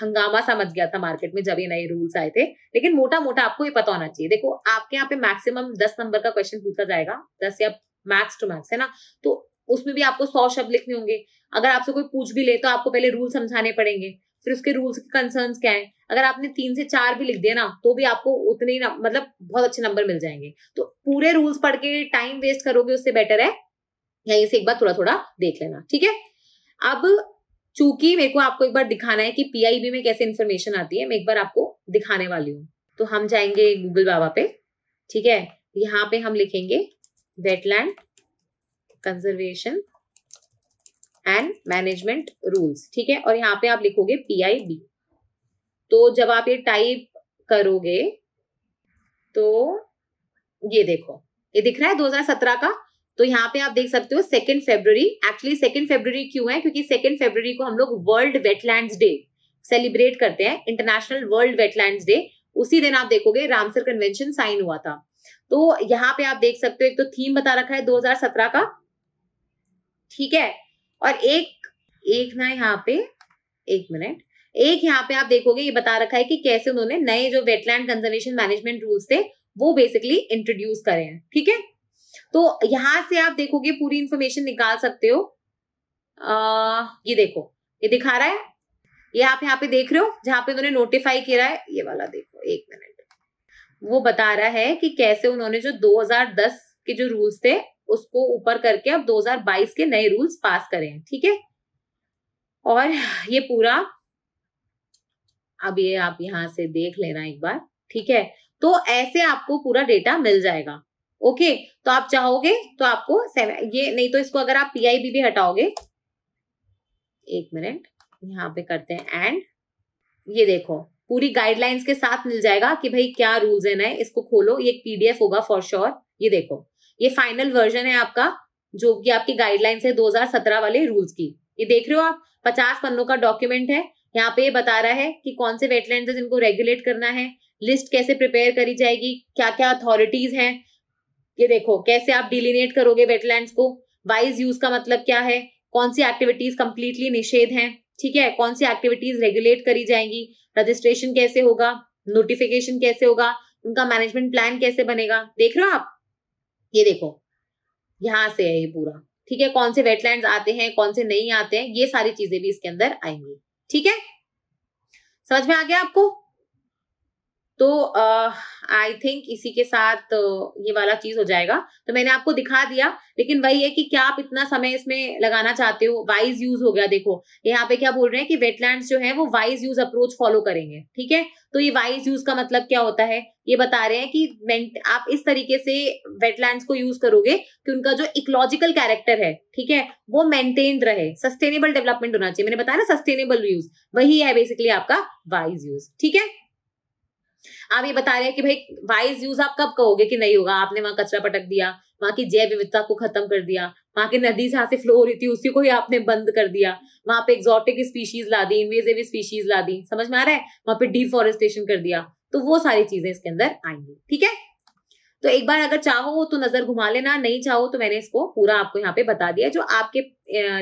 हंगामा सा मच गया था मार्केट में जब ये नए रूल्स आए थे लेकिन मोटा मोटा आपको ये पता होना चाहिए देखो आपके यहाँ पे मैक्सिमम दस नंबर का क्वेश्चन पूछा जाएगा दस या मैक्स टू मैक्स है ना तो उसमें भी आपको सौ शब्द लिखने होंगे अगर आपसे कोई पूछ भी ले तो आपको पहले रूल समझाने पड़ेंगे फिर उसके रूल्स के कंसर्न क्या है अगर आपने तीन से चार भी लिख दिया ना तो भी आपको उतने मतलब बहुत अच्छे नंबर मिल जाएंगे तो पूरे रूल्स पढ़ के टाइम वेस्ट करोगे उससे बेटर है यहीं से एक बार थोड़ा थोड़ा देख लेना ठीक है अब चूंकि मेरे को आपको एक बार दिखाना है कि पीआईबी में कैसे इन्फॉर्मेशन आती है मैं एक बार आपको दिखाने वाली हूँ तो हम जाएंगे गूगल बाबा पे ठीक है यहाँ पे हम लिखेंगे wetland conservation and management rules ठीक है और यहाँ पे आप लिखोगे पी तो जब आप ये टाइप करोगे तो ये देखो ये दिख रहा है 2017 का तो यहाँ पे आप देख सकते हो second February actually second February क्यों है क्योंकि सेकेंड फेब्रवरी को हम लोग वर्ल्ड वेटलैंड्स डे सेलिब्रेट करते हैं इंटरनेशनल वर्ल्ड वेटलैंड्स डे उसी दिन आप देखोगे रामसर कन्वेंशन साइन हुआ था तो यहाँ पे आप देख सकते हो एक तो थीम बता रखा है 2017 का ठीक है और एक एक ना यहाँ पे एक मिनट एक यहाँ पे आप देखोगे ये बता रखा है कि कैसे उन्होंने नए जो वेटलैंड कंजर्वेशन मैनेजमेंट रूल्स थे वो बेसिकली इंट्रोड्यूस करे हैं ठीक है तो यहां से आप देखोगे पूरी इंफॉर्मेशन निकाल सकते हो आ, ये देखो ये दिखा रहा है ये आप यहाँ पे देख रहे हो जहां पे उन्होंने नोटिफाई किया है ये वाला देखो एक मिनट वो बता रहा है कि कैसे उन्होंने जो 2010 के जो रूल्स थे उसको ऊपर करके अब 2022 के नए रूल्स पास करे हैं ठीक है और ये पूरा अब ये आप यहां से देख लेना एक बार ठीक है तो ऐसे आपको पूरा डेटा मिल जाएगा ओके तो आप चाहोगे तो आपको ये नहीं तो इसको अगर आप बी भी हटाओगे एक मिनट यहाँ पे करते हैं एंड ये देखो पूरी गाइडलाइंस के साथ मिल जाएगा कि भाई क्या रूल्स है ना इसको खोलो ये पीडीएफ होगा फॉर श्योर ये देखो ये फाइनल वर्जन है आपका जो कि आपकी गाइडलाइंस है 2017 वाले रूल्स की ये देख रहे हो आप पचास पन्नों का डॉक्यूमेंट है यहाँ पे ये बता रहा है कि कौन से वेटलैंड है जिनको रेगुलेट करना है लिस्ट कैसे प्रिपेयर करी जाएगी क्या क्या अथॉरिटीज हैं ये देखो कैसे आप डिलीनेट करोगे वेटलैंड को वाइज यूज का मतलब क्या है कौन सी एक्टिविटीज कंप्लीटली निषेध है ठीक है कौन सी एक्टिविटीज रेगुलेट करी जाएंगी रजिस्ट्रेशन कैसे होगा नोटिफिकेशन कैसे होगा उनका मैनेजमेंट प्लान कैसे बनेगा देख रहे हो आप ये देखो यहां से है ये पूरा ठीक है कौन से वेटलैंड आते हैं कौन से नहीं आते हैं ये सारी चीजें भी इसके अंदर आएंगी ठीक है समझ में आ गया आपको तो आई uh, थिंक इसी के साथ ये वाला चीज हो जाएगा तो मैंने आपको दिखा दिया लेकिन वही है कि क्या आप इतना समय इसमें लगाना चाहते हो वाइज यूज हो गया देखो यहाँ पे क्या बोल रहे हैं कि वेटलैंड जो है वो वाइज यूज अप्रोच फॉलो करेंगे ठीक है तो ये वाइज यूज का मतलब क्या होता है ये बता रहे हैं कि आप इस तरीके से वेटलैंड को यूज करोगे कि उनका जो इकोलॉजिकल कैरेक्टर है ठीक है वो मेंटेन रहे सस्टेनेबल डेवलपमेंट होना चाहिए मैंने बताया ना सस्टेनेबल यूज वही है बेसिकली आपका वाइज यूज ठीक है आप ये बता रहे हैं कि भाई वाइज यूज आप कब कहोगे कि नहीं होगा आपने वहां कचरा पटक दिया वहां की जैव विविधता को खत्म कर दिया वहां की नदी जहां से फ्लो हो रही थी उसी को ही आपने बंद कर दिया वहां पे एक्सॉटिक स्पीशीज ला दी इन्वेजिव स्पीशीज ला दी समझ में आ रहा है वहां पे डिफोरेस्टेशन कर दिया तो वो सारी चीजें इसके अंदर आएंगी ठीक है तो एक बार अगर चाहो तो नजर घुमा लेना नहीं चाहो तो मैंने इसको पूरा आपको यहाँ पे बता दिया जो आपके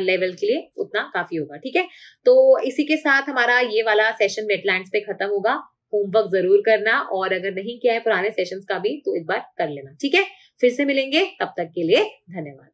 लेवल के लिए उतना काफी होगा ठीक है तो इसी के साथ हमारा ये वाला सेशन वेटलैंड पे खत्म होगा होमवर्क जरूर करना और अगर नहीं किया है पुराने सेशंस का भी तो एक बार कर लेना ठीक है फिर से मिलेंगे तब तक के लिए धन्यवाद